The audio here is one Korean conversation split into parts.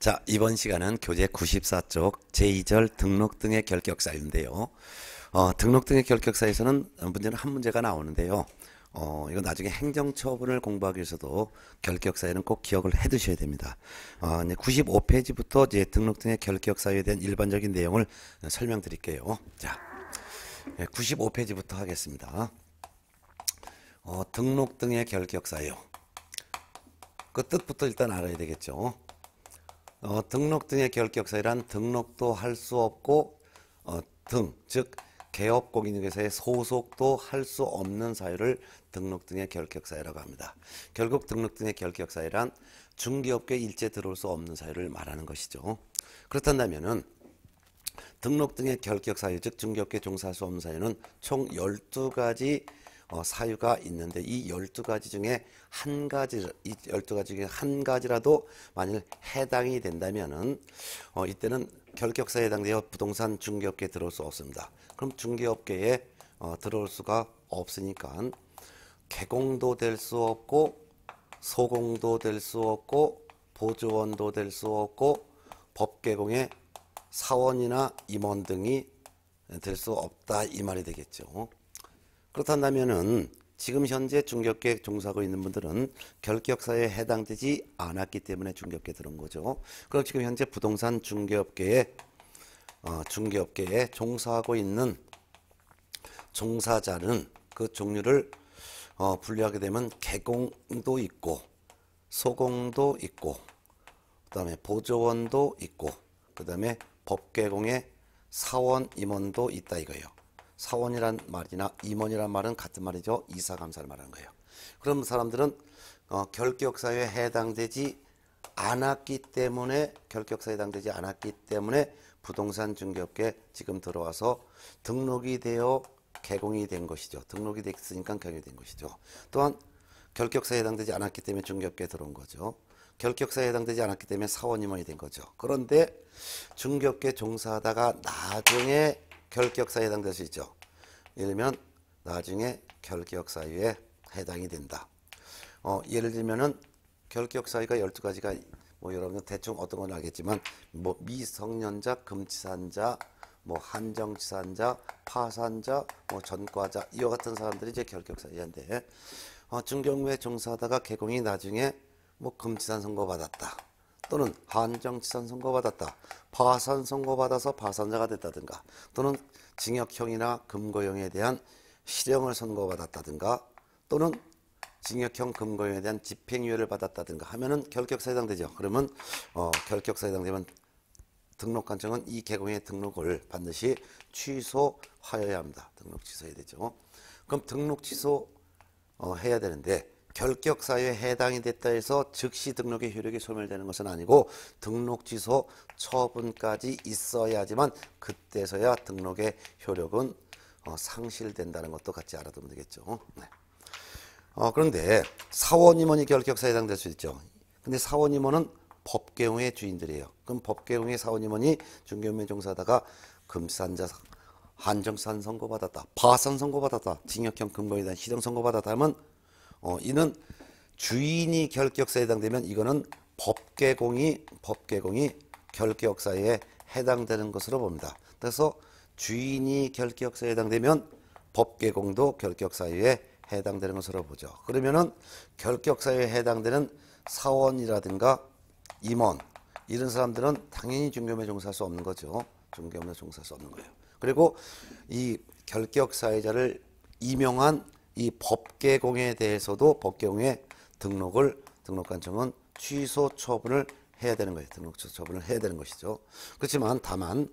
자, 이번 시간은 교재 94쪽 제2절 등록 등의 결격사인데요. 어, 등록 등의 결격사에서는 문제는 한 문제가 나오는데요. 어, 이거 나중에 행정처분을 공부하기 위해서도 결격사유는 꼭 기억을 해 두셔야 됩니다. 어, 이제 95페이지부터 이제 등록 등의 결격사유에 대한 일반적인 내용을 설명드릴게요. 자, 95페이지부터 예, 하겠습니다. 어, 등록 등의 결격사유. 그 뜻부터 일단 알아야 되겠죠. 어, 등록 등의 결격사유란 등록도 할 수 없고 어, 등, 즉 개업 공인중개사의 소속도 할 수 없는 사유를 등록 등의 결격사유라고 합니다. 결국 등록 등의 결격사유란 중개업계 일제 들어올 수 없는 사유를 말하는 것이죠. 그렇다면은 등록 등의 결격사유, 즉 중개업계 종사할 수 없는 사유는 총 열두 가지 어, 사유가 있는데 이 열두 가지 중에 한 가지 이 열두 가지 중에 한 가지라도 만일 해당이 된다면은 어, 이때는 결격사에 해당되어 부동산 중개업계에 들어올 수 없습니다. 그럼 중개업계에 어, 들어올 수가 없으니까 개공도 될 수 없고 소공도 될 수 없고 보조원도 될 수 없고 법개공의 사원이나 임원 등이 될 수 없다 이 말이 되겠죠. 그렇다면은 지금 현재 중격계 종사하고 있는 분들은 결격사에 해당되지 않았기 때문에 중격계 들은 거죠. 그럼 지금 현재 부동산 중개업계에 어, 중개업계에 종사하고 있는 종사자는 그 종류를 어, 분류하게 되면 개공도 있고 소공도 있고 그다음에 보조원도 있고 그다음에 법개공의 사원 임원도 있다 이거예요. 사원이란 말이나 임원이란 말은 같은 말이죠. 이사감사를 말하는 거예요. 그럼 사람들은 어, 결격사유에 해당되지 않았기 때문에 결격사유에 해당되지 않았기 때문에 부동산 중개업계 지금 들어와서 등록이 되어 개공이 된 것이죠. 등록이 됐으니까 개공이 된 것이죠. 또한 결격사에 해당되지 않았기 때문에 중개업계에 들어온 거죠. 결격사에 해당되지 않았기 때문에 사원임원이 된 거죠. 그런데 중개업계 종사하다가 나중에 결격사에 해당될 수 있죠. 예를 들면 나중에 결격 사유에 해당이 된다. 어, 예를 들면은 결격 사유가 12가지가 뭐여러분 대충 어떤 건 알겠지만 뭐 미성년자, 금치산자, 뭐 한정치산자, 파산자, 뭐 전과자 이와 같은 사람들이 이제 결격 사유인데 어, 중경외 종사하다가 개공이 나중에 뭐 금치산 선고 받았다. 또는 한정치산 선고받았다. 파산 선고받아서 파산자가 됐다든가 또는 징역형이나 금고형에 대한 실형을 선고받았다든가 또는 징역형 금고형에 대한 집행유예를 받았다든가 하면은 결격사에 해당되죠. 그러면 어, 결격사에 해당되면 등록관청은 이 개공의 등록을 반드시 취소하여야 합니다. 등록 취소해야 되죠. 그럼 등록 취소 어, 해야 되는데 결격사유에 해당이 됐다 해서 즉시 등록의 효력이 소멸되는 것은 아니고 등록 취소 처분까지 있어야지만 그때서야 등록의 효력은 어, 상실된다는 것도 같이 알아두면 되겠죠. 네. 어, 그런데 사원임원이 결격사유에 해당될 수 있죠. 근데 사원임원은 법계용의 주인들이에요. 그럼 법계용의 사원임원이 중개운명 종사하다가 금산자 한정산 선고받았다. 파산 선고받았다. 징역형 금고에 대한 실정 선고받았다 하면 어, 이는 주인이 결격사에 해당되면 이거는 법계공이 법계공이 결격사에 해당되는 것으로 봅니다. 그래서 주인이 결격사에 해당되면 법계공도 결격사유에 해당되는 것으로 보죠. 그러면은 결격사유에 해당되는 사원이라든가 임원 이런 사람들은 당연히 중개업에 종사할 수 없는 거죠. 중개업에 종사할 수 없는 거예요. 그리고 이 결격사유자를 임용한 이 법개공에 대해서도 법개공에 등록을 등록관청은 취소 처분을 해야 되는 거예요. 등록 취소 처분을 해야 되는 것이죠. 그렇지만 다만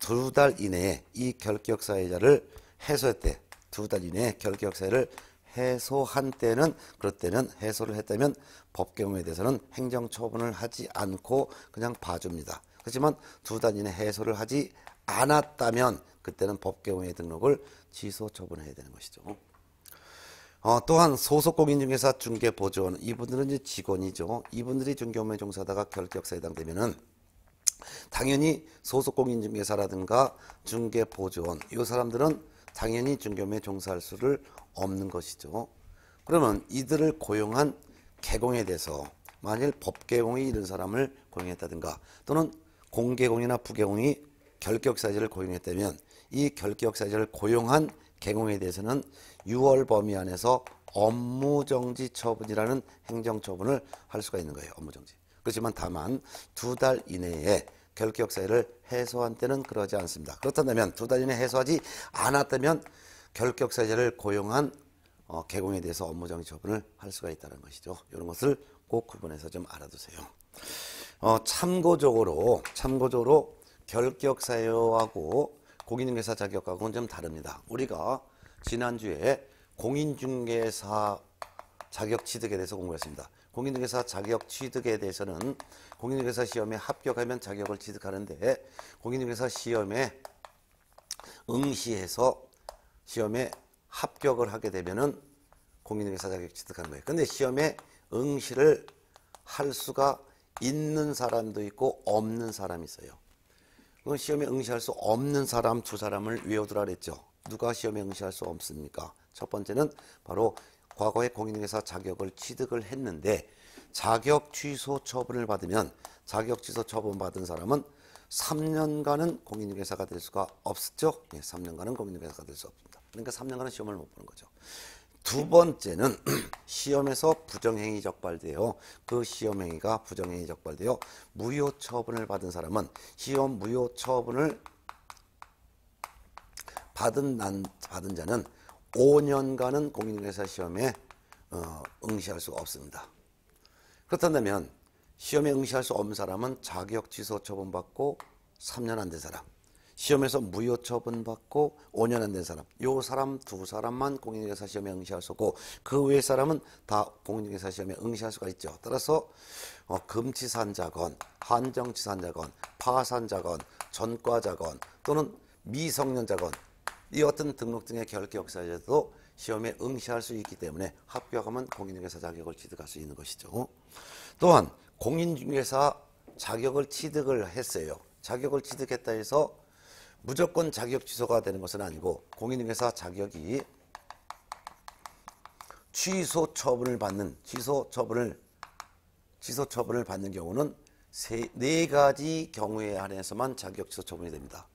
두 달 이내에 이 결격 사유자를 해소할 때두 달 이내에 결격 사유를 해소한 때는 그럴 때는 해소를 했다면 법경에 대해서는 행정 처분을 하지 않고 그냥 봐줍니다. 그렇지만 두 달 이내 해소를 하지 않았다면 그때는 법경에 등록을 취소 처분해야 되는 것이죠. 어, 또한 소속공인 중개사 중개 보조원 이분들은 이제 직원이죠. 이분들이 중개업무에 종사하다가 결격사에 해당되면은 당연히 소속공인 중개사라든가 중개 보조원 이 사람들은 당연히 중개업무에 종사할 수를 없는 것이죠. 그러면 이들을 고용한 개공에 대해서 만일 법개공이 이런 사람을 고용했다든가 또는 공개공이나 부개공이 결격사유를 고용했다면 이 결격사유를 고용한 개공에 대해서는 6월 범위 안에서 업무정지 처분이라는 행정처분을 할 수가 있는 거예요. 업무정지. 그렇지만 다만 두 달 이내에 결격 사유를 해소한 때는 그러지 않습니다. 그렇다면 두 달 이내 해소하지 않았다면 결격 사유를 고용한 어, 개공에 대해서 업무정지 처분을 할 수가 있다는 것이죠. 이런 것을 꼭 구분해서 좀 알아두세요. 어, 참고적으로 참고적으로 결격 사유하고 공인회개사 자격하고는 좀 다릅니다. 우리가 지난주에 공인중개사 자격 취득에 대해서 공부했습니다. 공인중개사 자격 취득에 대해서는 공인중개사 시험에 합격하면 자격을 취득하는데 공인중개사 시험에 응시해서 시험에 합격을 하게 되면은 공인중개사 자격 취득하는 거예요. 근데 시험에 응시를 할 수가 있는 사람도 있고 없는 사람이 있어요. 이건 어, 시험에 응시할 수 없는 사람 두 사람을 외워두라 그랬죠. 누가 시험에 응시할 수 없습니까? 첫 번째는 바로 과거에 공인중개사 자격을 취득을 했는데 자격 취소 처분을 받으면 자격 취소 처분 받은 사람은 3년간은 공인중개사가 될 수가 없었죠. 네, 예, 3년간은 공인중개사가 될 수 없습니다. 그러니까 3년간은 시험을 못 보는 거죠. 두 번째는 시험에서 부정행위 적발되어 그 시험행위가 부정행위 적발되어 무효 처분을 받은 사람은 시험 무효 처분을 받은 난 받은 자는 5년간은 공인중개사 시험에 어, 응시할 수가 없습니다. 그렇다면 시험에 응시할 수 없는 사람은 자격 취소 처분받고 3년 안 된 사람 시험에서 무효 처분받고 5년 안 된 사람, 요 사람 두 사람만 공인중개사 시험에 응시할 수 있고 그 외 사람은 다 공인중개사 시험에 응시할 수가 있죠. 따라서 어, 금치산자건, 한정치산자건, 파산자건, 전과자건 또는 미성년자건 이 어떤 등록 증의 결격사에도 시험에 응시할 수 있기 때문에 합격하면 공인중개사 자격을 취득할 수 있는 것이죠. 또한 공인중개사 자격을 취득을 했어요. 자격을 취득했다 해서 무조건 자격 취소가 되는 것은 아니고 공인중개사 자격이 취소 처분을 받는 취소 처분을 취소 처분을 받는 경우는 세, 네 가지 경우에 한해서만 자격 취소 처분이 됩니다.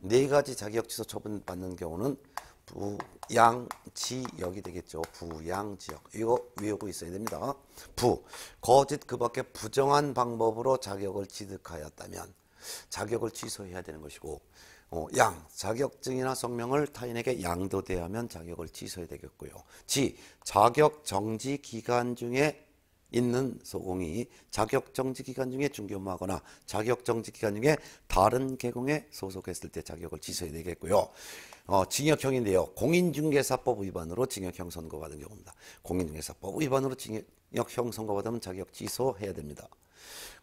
네 가지 자격 취소 처분 받는 경우는 부양 지역이 되겠죠. 부양 지역. 이거 외우고 있어야 됩니다. 부 거짓 그 밖에 부정한 방법으로 자격을 취득하였다면 자격을 취소해야 되는 것이고 어, 양 자격증이나 성명을 타인에게 양도대하면 자격을 취소해야 되겠고요. 지 자격 정지 기간 중에 있는 소공이 자격 정지 기간 중에 중개업무하거나 자격 정지 기간 중에 다른 개공에 소속했을 때 자격을 취소해야 되겠고요. 어, 징역형인데요. 공인중개사법 위반으로 징역형 선고받은 경우입니다. 공인중개사법 위반으로 징역형 선고받으면 자격 취소해야 됩니다.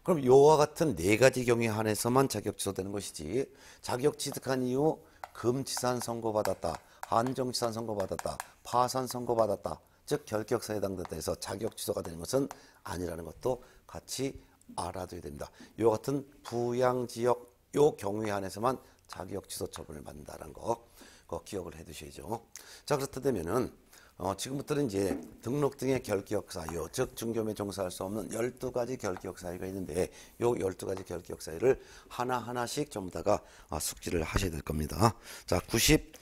그럼 요와 같은 네 가지 경우에 한해서만 자격 취소되는 것이지 자격 취득한 이후 금치산 선고받았다, 한정치산 선고받았다, 파산 선고받았다, 즉 결격사에 해당됐다 해서 자격 취소가 되는 것은 아니라는 것도 같이 알아둬야 됩니다. 이와 같은 부양지역 요 경우에 한해서만 자격 취소 처분을 받는다는 거, 그 기억을 해두셔야죠. 자 그렇다면은 어, 지금부터는 이제 등록 등의 결격 사유, 즉 중교에 종사할 수 없는 12가지 결격 사유가 있는데 요 12가지 결격 사유를 하나하나씩 전부 다가 아, 숙지를 하셔야 될 겁니다. 자, 90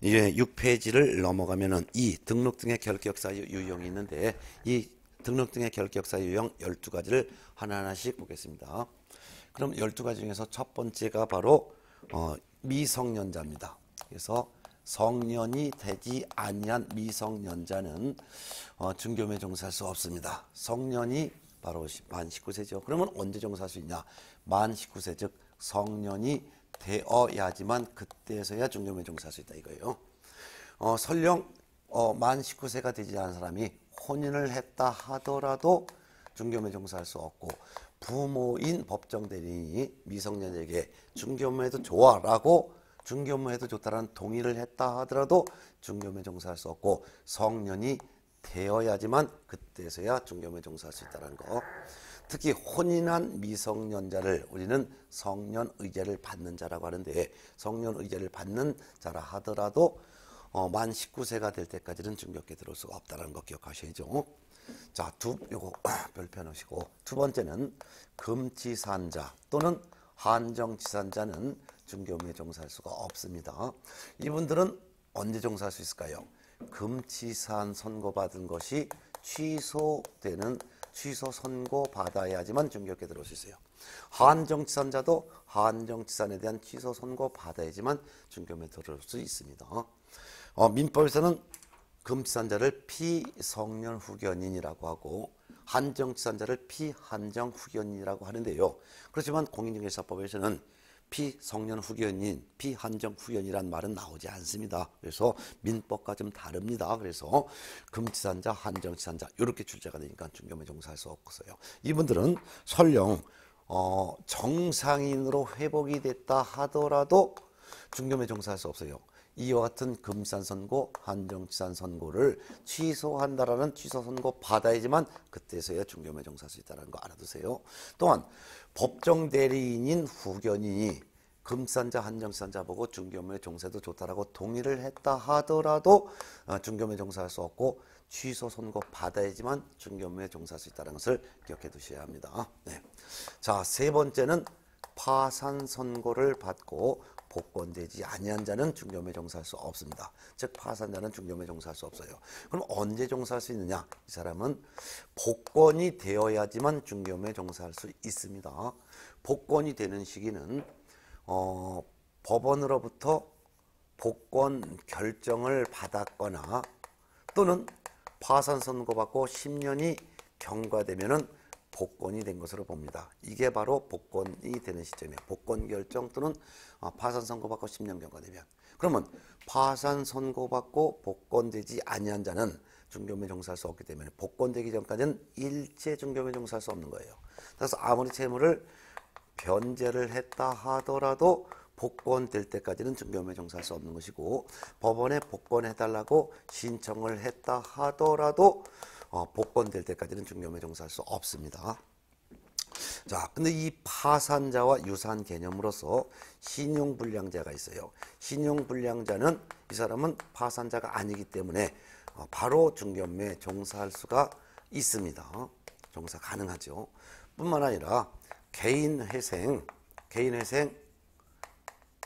이제 6페이지를 넘어가면은 이 등록 등의 결격 사유 유형이 있는데 이 등록 등의 결격 사유 유형 12가지를 하나하나씩 보겠습니다. 그럼 12가지 중에서 첫 번째가 바로 어, 미성년자입니다. 그래서 성년이 되지 아니한 미성년자는 어, 증교매 종사할 수 없습니다. 성년이 바로 만 19세죠. 그러면 언제 종사할 수 있냐? 만 19세 즉 성년이 되어야지만 그때서야 중교매 종사할 수 있다 이거예요. 어, 설령 어, 만 19세가 되지 않은 사람이 혼인을 했다 하더라도 중교매 종사할 수 없고 부모인 법정 대리인이 미성년에게 중교매도 좋아라고 중견무에도 좋다라는 동의를 했다 하더라도 중견무에 종사할 수 없고 성년이 되어야지만 그때서야 중견무에 종사할 수 있다는 거. 특히 혼인한 미성년자를 우리는 성년 의제를 받는 자라고 하는데 성년 의제를 받는 자라 하더라도 어, 만 19세가 될 때까지는 중격에 들어올 수가 없다는 거 기억하셔야죠. 자, 두 요거 별표 넣으시고 두 번째는 금치산자 또는 한정치산자는 중개업무에 종사할 수가 없습니다. 이분들은 언제 종사할 수 있을까요? 금치산 선고받은 것이 취소되는 취소 선고 받아야지만 중개업계 들어올 수 있어요. 한정치산자도 한정치산에 대한 취소 선고 받아야지만 중개업에 들어올 수 있습니다. 어, 민법에서는 금치산자를 피성년 후견인이라고 하고 한정치산자를 피한정 후견인이라고 하는데요. 그렇지만 공인중개사법에서는 피성년 후견인, 피한정 후견이란 말은 나오지 않습니다. 그래서 민법과 좀 다릅니다. 그래서 금치산자, 한정치산자 이렇게 출제가 되니까 중견매 종사할 수 없어요. 이분들은 설령 어, 정상인으로 회복이 됐다 하더라도 중견매 종사할 수 없어요. 이와 같은 금산 선고, 한정치산 선고를 취소한다라는 취소 선고 받아야지만 그때서야 중견매 종사할 수 있다는 거 알아두세요. 또한 법정 대리인인 후견인이 금산자 한정산자 보고 중견매 종사도 좋다라고 동의를 했다 하더라도 어, 중견매 종사할 수 없고 취소 선고 받아야지만 중견매 종사할 수 있다는 것을 기억해 두셔야 합니다. 네. 자, 세 번째는 파산 선고를 받고 복권되지 아니한 자는 중점에 종사할 수 없습니다. 즉 파산자는 중점에 종사할 수 없어요. 그럼 언제 종사할 수 있느냐? 이 사람은 복권이 되어야지만 중점에 종사할 수 있습니다. 복권이 되는 시기는 어, 법원으로부터 복권 결정을 받았거나 또는 파산 선고받고 10년이 경과되면은 복권이 된 것으로 봅니다. 이게 바로 복권이 되는 시점이에요. 복권 결정 또는 어, 파산 선고받고 10년경과 되면 그러면 파산 선고받고 복권되지 아니한 자는 중개업 종사할 수 없기 때문에 복권되기 전까지는 일체 중개업 종사할 수 없는 거예요. 따라서 아무리 채무를 변제를 했다 하더라도 복권될 때까지는 중개업 종사할 수 없는 것이고 법원에 복권해달라고 신청을 했다 하더라도 어, 복권될 때까지는 중개업에 종사할 수 없습니다. 자, 근데 이 파산자와 유사한 개념으로서 신용불량자가 있어요. 신용불량자는 이 사람은 파산자가 아니기 때문에 어, 바로 중개업 종사할 수가 있습니다. 종사 가능하죠. 뿐만 아니라 개인회생, 개인회생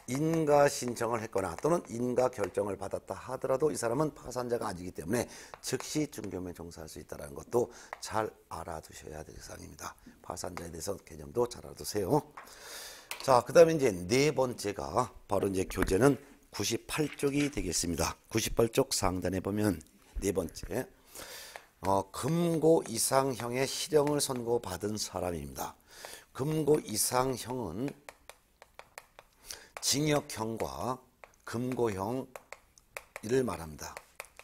인가 신청을 했거나 또는 인가 결정을 받았다 하더라도 이 사람은 파산자가 아니기 때문에 즉시 중개업에 종사할 수 있다는 것도 잘 알아두셔야 될 사항입니다. 파산자에 대해서 개념도 잘 알아두세요. 자, 그 다음에 이제 네 번째가 바로 이제 교재는 98쪽이 되겠습니다. 98쪽 상단에 보면 네 번째 어, 금고 이상형의 실형을 선고받은 사람입니다. 금고 이상형은 징역형과 금고형 을 말합니다.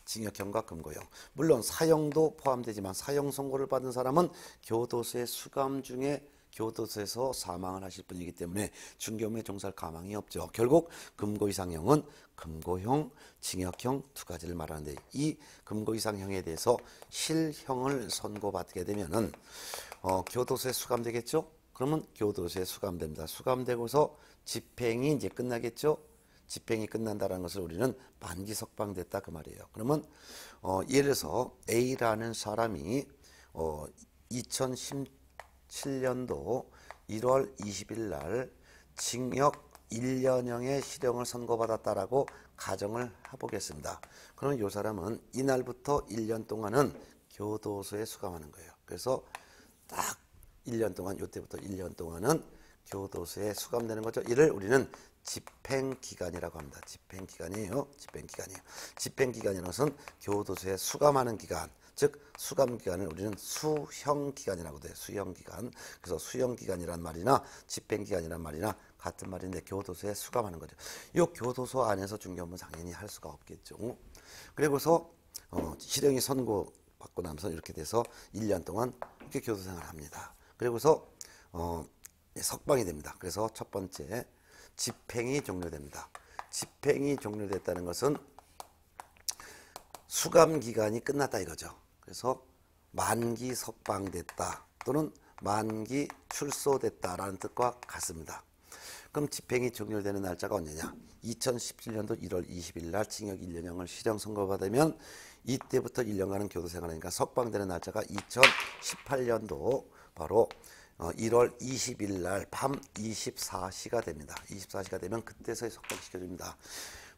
징역형과 금고형. 물론 사형도 포함되지만 사형 선고를 받은 사람은 교도소의 수감 중에 교도소에서 사망을 하실 분이기 때문에 중경매 종살 가망이 없죠. 결국 금고 이상형은 금고형, 징역형 두 가지를 말하는데 이 금고 이상형에 대해서 실형을 선고받게 되면은 어, 교도소에 수감되겠죠? 그러면 교도소에 수감됩니다. 수감되고서 집행이 이제 끝나겠죠. 집행이 끝난다는 것을 우리는 만기석방됐다 그 말이에요. 그러면 어, 예를 들어서 A라는 사람이 어, 2017년도 1월 20일 날 징역 1년형의 실형을 선고받았다라고 가정을 해보겠습니다. 그러면 이 사람은 이날부터 1년 동안은 교도소에 수감하는 거예요. 그래서 딱 1년 동안 이때부터 1년 동안은 교도소에 수감되는 거죠. 이를 우리는 집행기간이라고 합니다. 집행기간이에요. 집행기간이에요. 집행기간이라는 것은 교도소에 수감하는 기간, 즉 수감 기간을 우리는 수형 기간이라고 돼요. 수형 기간. 그래서 수형 기간이란 말이나 집행 기간이란 말이나 같은 말인데 교도소에 수감하는 거죠. 이 교도소 안에서 중견부 당연히 할 수가 없겠죠. 그리고서 어, 실형이 선고 받고 나서 면 이렇게 돼서 1년 동안 이렇게 교도 생활을 합니다. 그리고서 어 예, 석방이 됩니다. 그래서 첫 번째 집행이 종료됩니다. 집행이 종료됐다는 것은 수감 기간이 끝났다 이거죠. 그래서 만기 석방됐다 또는 만기 출소됐다라는 뜻과 같습니다. 그럼 집행이 종료되는 날짜가 언제냐? 2017년도 1월 20일 날 징역 1년형을 실형 선고받으면 이때부터 1년간은 교도생활하니까 석방되는 날짜가 2018년도 바로 1월 어, 20일 날 밤 24시가 됩니다. 24시가 되면 그때서야 석방시켜줍니다.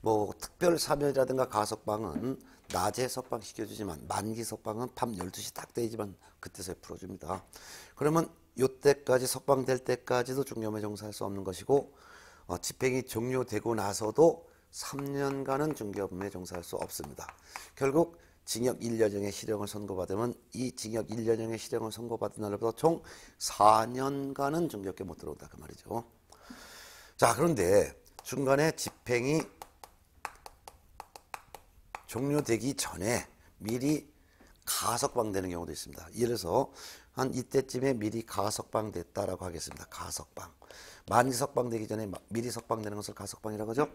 뭐 특별 사면이라든가 가석방은 낮에 석방시켜주지만 만기 석방은 밤 12시 딱 되지만 그때서야 풀어줍니다. 그러면 요때까지 석방될 때까지도 중요함에 종사할 수 없는 것이고 어, 집행이 종료되고 나서도 3년간은 중개업무에 종사할 수 없습니다. 결국 징역 1년형의 실형을 선고받으면 이 징역 1년형의 실형을 선고받은 날로부터 총 4년간은 중격에 못 들어온다 그 말이죠. 자 그런데 중간에 집행이 종료되기 전에 미리 가석방되는 경우도 있습니다. 예를 들어서 한 이때쯤에 미리 가석방됐다라고 하겠습니다. 가석방. 만 석방되기 전에 미리 석방되는 것을 가석방이라고 하죠.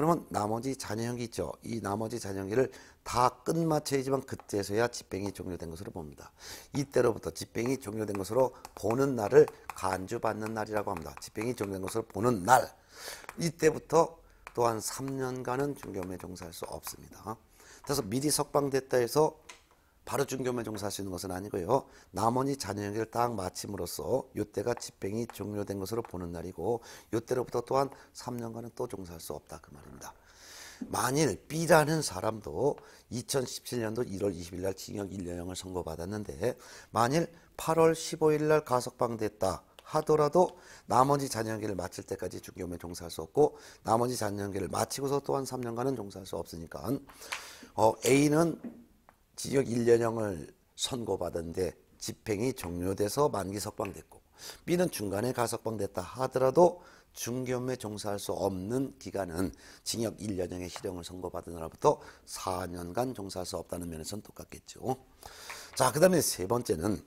그러면 나머지 잔여형이 있죠. 이 나머지 잔여형기를 다 끝마쳐야지만 그때서야 집행이 종료된 것으로 봅니다. 이때로부터 집행이 종료된 것으로 보는 날을 간주받는 날이라고 합니다. 집행이 종료된 것으로 보는 날. 이때부터 또한 3년간은 중경매 종사할 수 없습니다. 그래서 미리 석방됐다 해서 바로 중교만 종사하시는 것은 아니고요. 남원이 잔여행을 딱 마침으로써 요때가 집행이 종료된 것으로 보는 날이고 요때로부터 또한 3년간은 또 종사할 수 없다 그 말입니다. 만일 B라는 사람도 2017년도 1월 20일 날 징역 1년형을 선고받았는데 만일 8월 15일 날 가석방됐다 하더라도 나머지 잔연기를 마칠 때까지 중경에 종사할 수 없고 나머지 잔연기를 마치고서 또한 3년간은 종사할 수 없으니까 어, A는 징역 1년형을 선고받은데 집행이 종료돼서 만기 석방됐고 B는 중간에 가석방됐다 하더라도 중견에 종사할 수 없는 기간은 징역 1년형의 실형을 선고받은 날부터 4년간 종사할 수 없다는 면에서는 똑같겠죠. 자, 그 다음에 세 번째는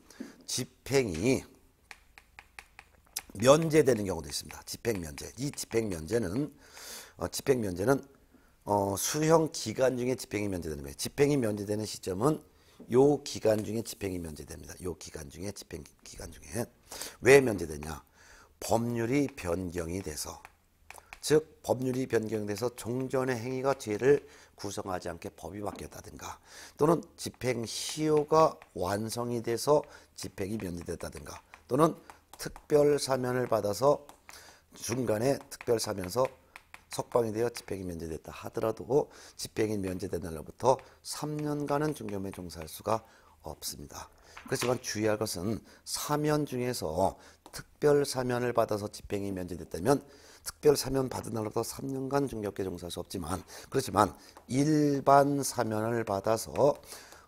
집행이 면제되는 경우도 있습니다. 집행 면제. 이 집행 면제는 어, 집행 면제는 어, 수형 기간 중에 집행이 면제되는 거예요. 집행이 면제되는 시점은 요 기간 중에 집행이 면제됩니다. 요 기간 중에 집행 기간 중에 왜 면제되냐? 법률이 변경이 돼서 즉 법률이 변경돼서 종전의 행위가 죄를 구성하지 않게 법이 바뀌었다든가 또는 집행 시효가 완성이 돼서 집행이 면제됐다든가 또는 특별 사면을 받아서 중간에 특별 사면서 석방이 되어 집행이 면제됐다 하더라도 집행이 면제된 날로부터 3년간은 중경매 종사할 수가 없습니다. 그렇지만 주의할 것은 사면 중에서 특별 사면을 받아서 집행이 면제됐다면 특별 사면 받은 날로부터 3년간 중격계 종사할 수 없지만 그렇지만 일반 사면을 받아서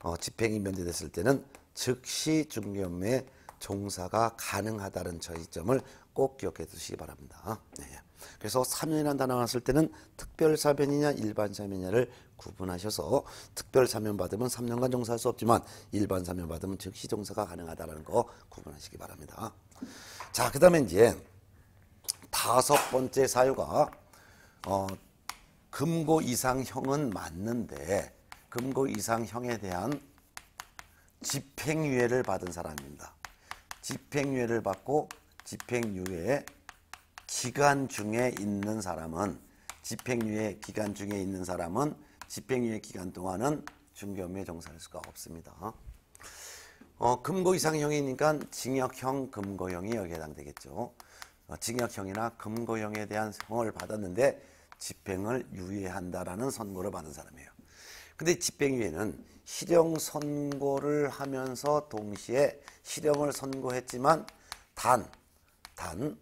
어, 집행이 면제됐을 때는 즉시 중경매 종사가 가능하다는 저이점을 꼭 기억해 두시기 바랍니다. 네. 그래서 사면이라는 단어가 쓸 때는 특별 사면이냐 일반 사면이냐를 구분하셔서 특별 사면 받으면 3년간 종사할 수 없지만 일반 사면 받으면 즉시 종사가 가능하다라는 거 구분하시기 바랍니다. 자, 그다음에 이제 다섯 번째 사유가 어, 금고 이상형은 맞는데 금고 이상형에 대한 집행유예를 받은 사람입니다. 집행유예를 받고 집행유예 기간 중에 있는 사람은 집행유예 기간 중에 있는 사람은 집행유예 기간 동안은 중개업무에 종사할 수가 없습니다. 어, 금고 이상형이니까 징역형 금고형이 여기에 해당되겠죠. 어, 징역형이나 금고형에 대한 형을 받았는데 집행을 유예한다라는 선고를 받은 사람이에요. 근데 집행유예는 실형 선고를 하면서 동시에 실형을 선고했지만 단, 단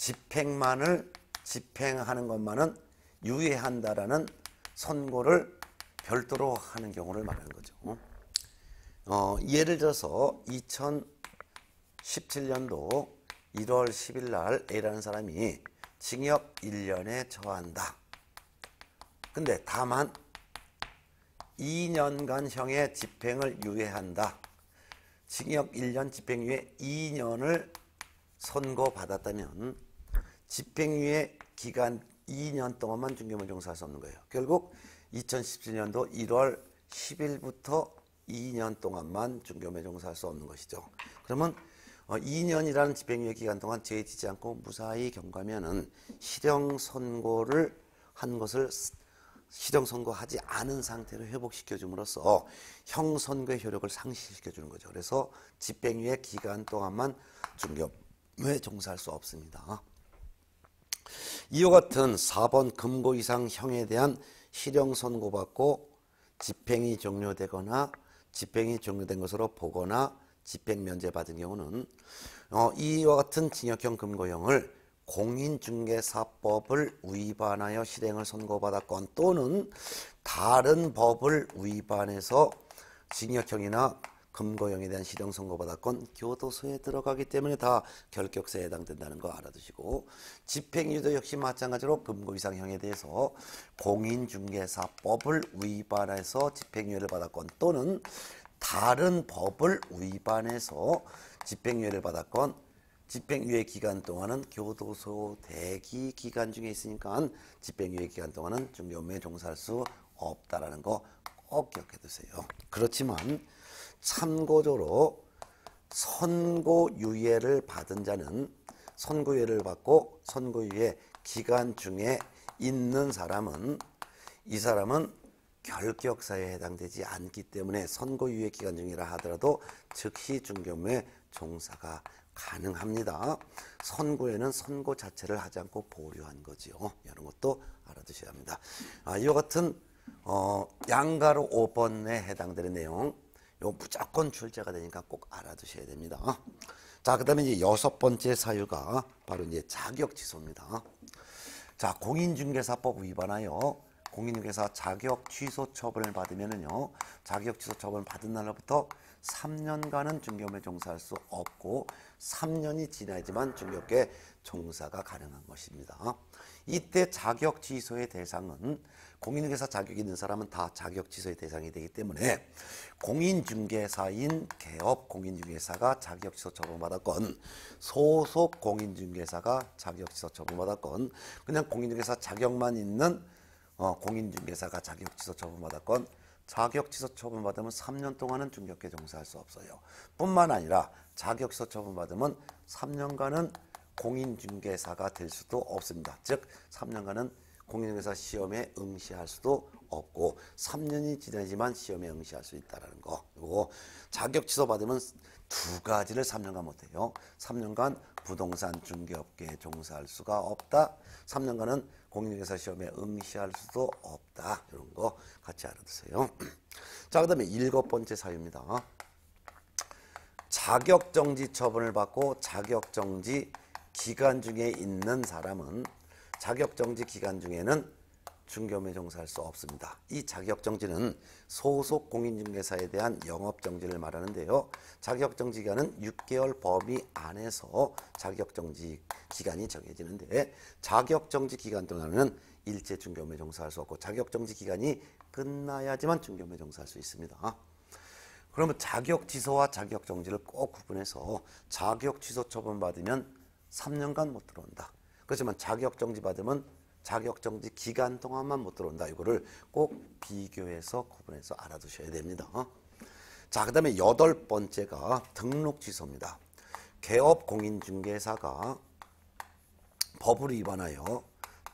집행만을 집행하는 것만은 유예한다라는 선고를 별도로 하는 경우를 말하는 거죠. 어, 예를 들어서 2017년도 1월 10일 날 A라는 사람이 징역 1년에 처한다. 근데 다만 2년간 형의 집행을 유예한다. 징역 1년 집행유예 2년을 선고받았다면 집행유예 기간 2년 동안만 중개물 종사할 수 없는 거예요. 결국 2017년도 1월 10일부터 2년 동안만 중개물 종사할 수 없는 것이죠. 그러면 2년이라는 어, 집행유예 기간 동안 제지지 않고 무사히 경과면은 실형 선고를 한 것을 실형 선고하지 않은 상태로 회복시켜 줌으로써 형 선고의 효력을 상실시켜 주는 거죠. 그래서 집행유예 기간 동안만 중개에 종사할 수 없습니다. 이와 같은 4번 금고 이상 형에 대한 실형 선고받고 집행이 종료되거나 집행이 종료된 것으로 보거나 집행 면제받은 경우는 어, 이와 같은 징역형 금고형을 공인중개사법을 위반하여 실행을 선고받았건 또는 다른 법을 위반해서 징역형이나 금고형에 대한 실형선고받았건 교도소에 들어가기 때문에 다 결격세에 해당된다는 거 알아두시고 집행유도 역시 마찬가지로 금고 이상형에 대해서 공인중개사법을 위반해서 집행유예를 받았건 또는 다른 법을 위반해서 집행유예를 받았건 집행유예 기간 동안은 교도소 대기 기간 중에 있으니까 집행유예 기간 동안은 중개업무에 종사할 수 없다라는 거 꼭 기억해 두세요. 그렇지만 참고조로 선고유예를 받은 자는 선고유예를 받고 선고유예 기간 중에 있는 사람은 이 사람은 결격사유에 해당되지 않기 때문에 선고유예 기간 중이라 하더라도 즉시 중경무에 종사가 가능합니다. 선고에는 선고 자체를 하지 않고 보류한 거지요. 이런 것도 알아두셔야 합니다. 아, 이와 같은 어, 양가로 5번에 해당되는 내용 이거 무조건 출제가 되니까 꼭 알아두셔야 됩니다. 자, 그 다음에 이제 여섯 번째 사유가 바로 이제 자격 취소입니다. 자, 공인중개사법 위반하여 공인중개사 자격 취소 처분을 받으면은요, 자격 취소 처분을 받은 날로부터 3년간은 중개업에 종사할 수 없고 3년이 지나야지만 중개업계 종사가 가능한 것입니다. 이때 자격 취소의 대상은 공인중개사 자격 있는 사람은 다 자격 취소의 대상이 되기 때문에 공인중개사인 개업 공인중개사가 자격 취소 처분받았건 소속 공인중개사가 자격 취소 처분받았건 그냥 공인중개사 자격만 있는 어, 공인중개사가 자격 취소 처분받았건 자격 취소 처분받으면 3년 동안은 중개업계 종사할 수 없어요. 뿐만 아니라 자격 취소 처분받으면 3년간은 공인중개사가 될 수도 없습니다. 즉 3년간은 공인중개사 시험에 응시할 수도 없고 3년이 지나지만 시험에 응시할 수 있다라는 거. 그리고 자격 취소 받으면 두 가지를 3년간 못 해요. 3년간 부동산 중개업계에 종사할 수가 없다. 3년간은 공인중개사 시험에 응시할 수도 없다. 이런 거 같이 알아두세요. 자, 그다음에 일곱 번째 사유입니다. 자격정지 처분을 받고 자격정지 기간 중에 있는 사람은 자격정지 기간 중에는 중개업무 종사할 수 없습니다. 이 자격정지는 소속 공인중개사에 대한 영업정지를 말하는데요. 자격정지 기간은 6개월 범위 안에서 자격정지 기간이 정해지는데 자격정지 기간 동안는 일제 중개업무 종사할 수 없고 자격정지 기간이 끝나야지만 중개업무 종사할 수 있습니다. 그러면 자격 취소와 자격 정지를 꼭 구분해서 자격 취소 처분 받으면 3년간 못 들어온다. 그렇지만 자격정지 받으면 자격정지 기간 동안만 못 들어온다. 이거를 꼭 비교해서 구분해서 알아두셔야 됩니다. 어? 자, 그 다음에 여덟 번째가 등록 취소입니다. 개업 공인중개사가 법을 위반하여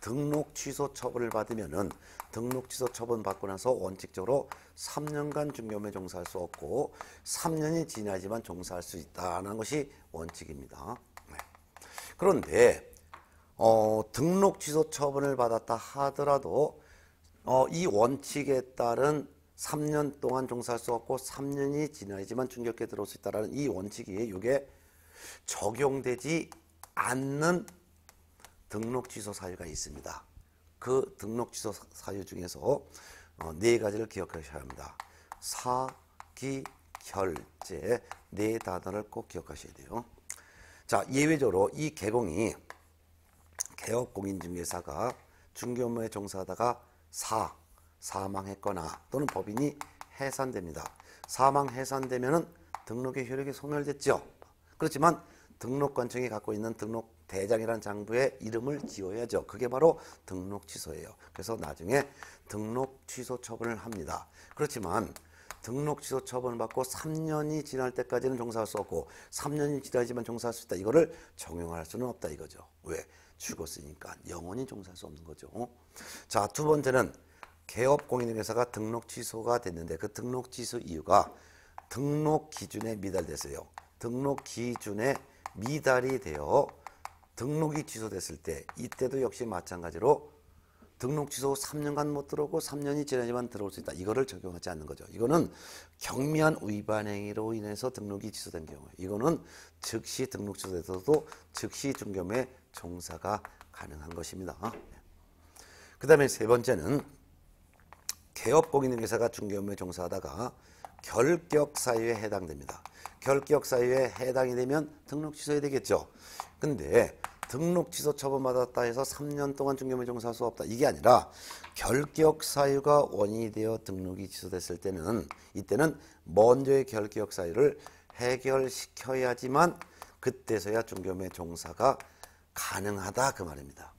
등록 취소 처분을 받으면은 등록 취소 처분 받고 나서 원칙적으로 3년간 중개업에 종사할 수 없고 3년이 지나지만 종사할 수 있다는 것이 원칙입니다. 네. 그런데 어, 등록 취소 처분을 받았다 하더라도 어, 이 원칙에 따른 3년 동안 종사할 수 없고 3년이 지나야지만 충격에 들어올 수 있다라는 이 원칙이 이게 적용되지 않는 등록 취소 사유가 있습니다. 그 등록 취소 사유 중에서 어, 네 가지를 기억하셔야 합니다. 사기 결제 네 단어를 꼭 기억하셔야 돼요. 자 예외적으로 이 개공이 개업공인중개사가 중개업무에 종사하다가 사, 사망했거나 또는 법인이 해산됩니다. 사망 해산되면 등록의 효력이 소멸됐죠. 그렇지만 등록관청이 갖고 있는 등록 대장이라는 장부에 이름을 지어야죠. 그게 바로 등록 취소예요. 그래서 나중에 등록 취소 처분을 합니다. 그렇지만 등록 취소 처분을 받고 3년이 지날 때까지는 종사할 수 없고 3년이 지나지만 종사할 수 있다. 이거를 적용할 수는 없다 이거죠. 왜? 죽었으니까 영원히 종사할 수 없는 거죠. 어? 자, 두 번째는 개업 공인회사가 등록 취소가 됐는데 그 등록 취소 이유가 등록 기준에 미달됐어요. 등록 기준에 미달이 되어 등록이 취소됐을 때 이때도 역시 마찬가지로 등록 취소 3년간 못 들어오고 3년이 지나지만 들어올 수 있다. 이거를 적용하지 않는 거죠. 이거는 경미한 위반 행위로 인해서 등록이 취소된 경우에 이거는 즉시 등록 취소돼서도 즉시 중겸에 종사가 가능한 것입니다. 그 다음에 세 번째는 개업공인중개사가 중개업무에 종사하다가 결격사유에 해당됩니다. 결격사유에 해당이 되면 등록 취소해야 되겠죠. 근데 등록 취소 처분받았다 해서 3년 동안 중개물증을 살수 없다. 이게 아니라 결격 사유가 원인이 되어 등록이 취소됐을 때는 이때는 먼저의 결격 사유를 해결시켜야지만 그때서야 중개매 종사가 가능하다 그 말입니다.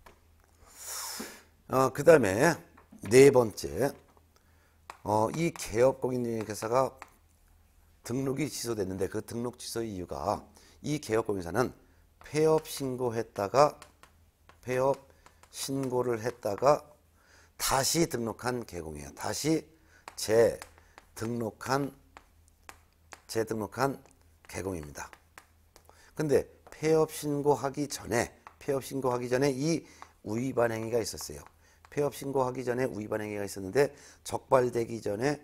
어, 그 다음에 네 번째 어, 이 개업공인중개사가 등록이 취소됐는데 그 등록 취소 이유가 이 개업공인사는 폐업 신고했다가 폐업 신고를 했다가 다시 등록한 개공이에요. 다시 재등록한 재등록한 개공입니다. 근데 폐업 신고하기 전에 폐업 신고하기 전에 이위반 행위가 있었어요. 폐업 신고하기 전에 위반 행위가 있었는데 적발되기 전에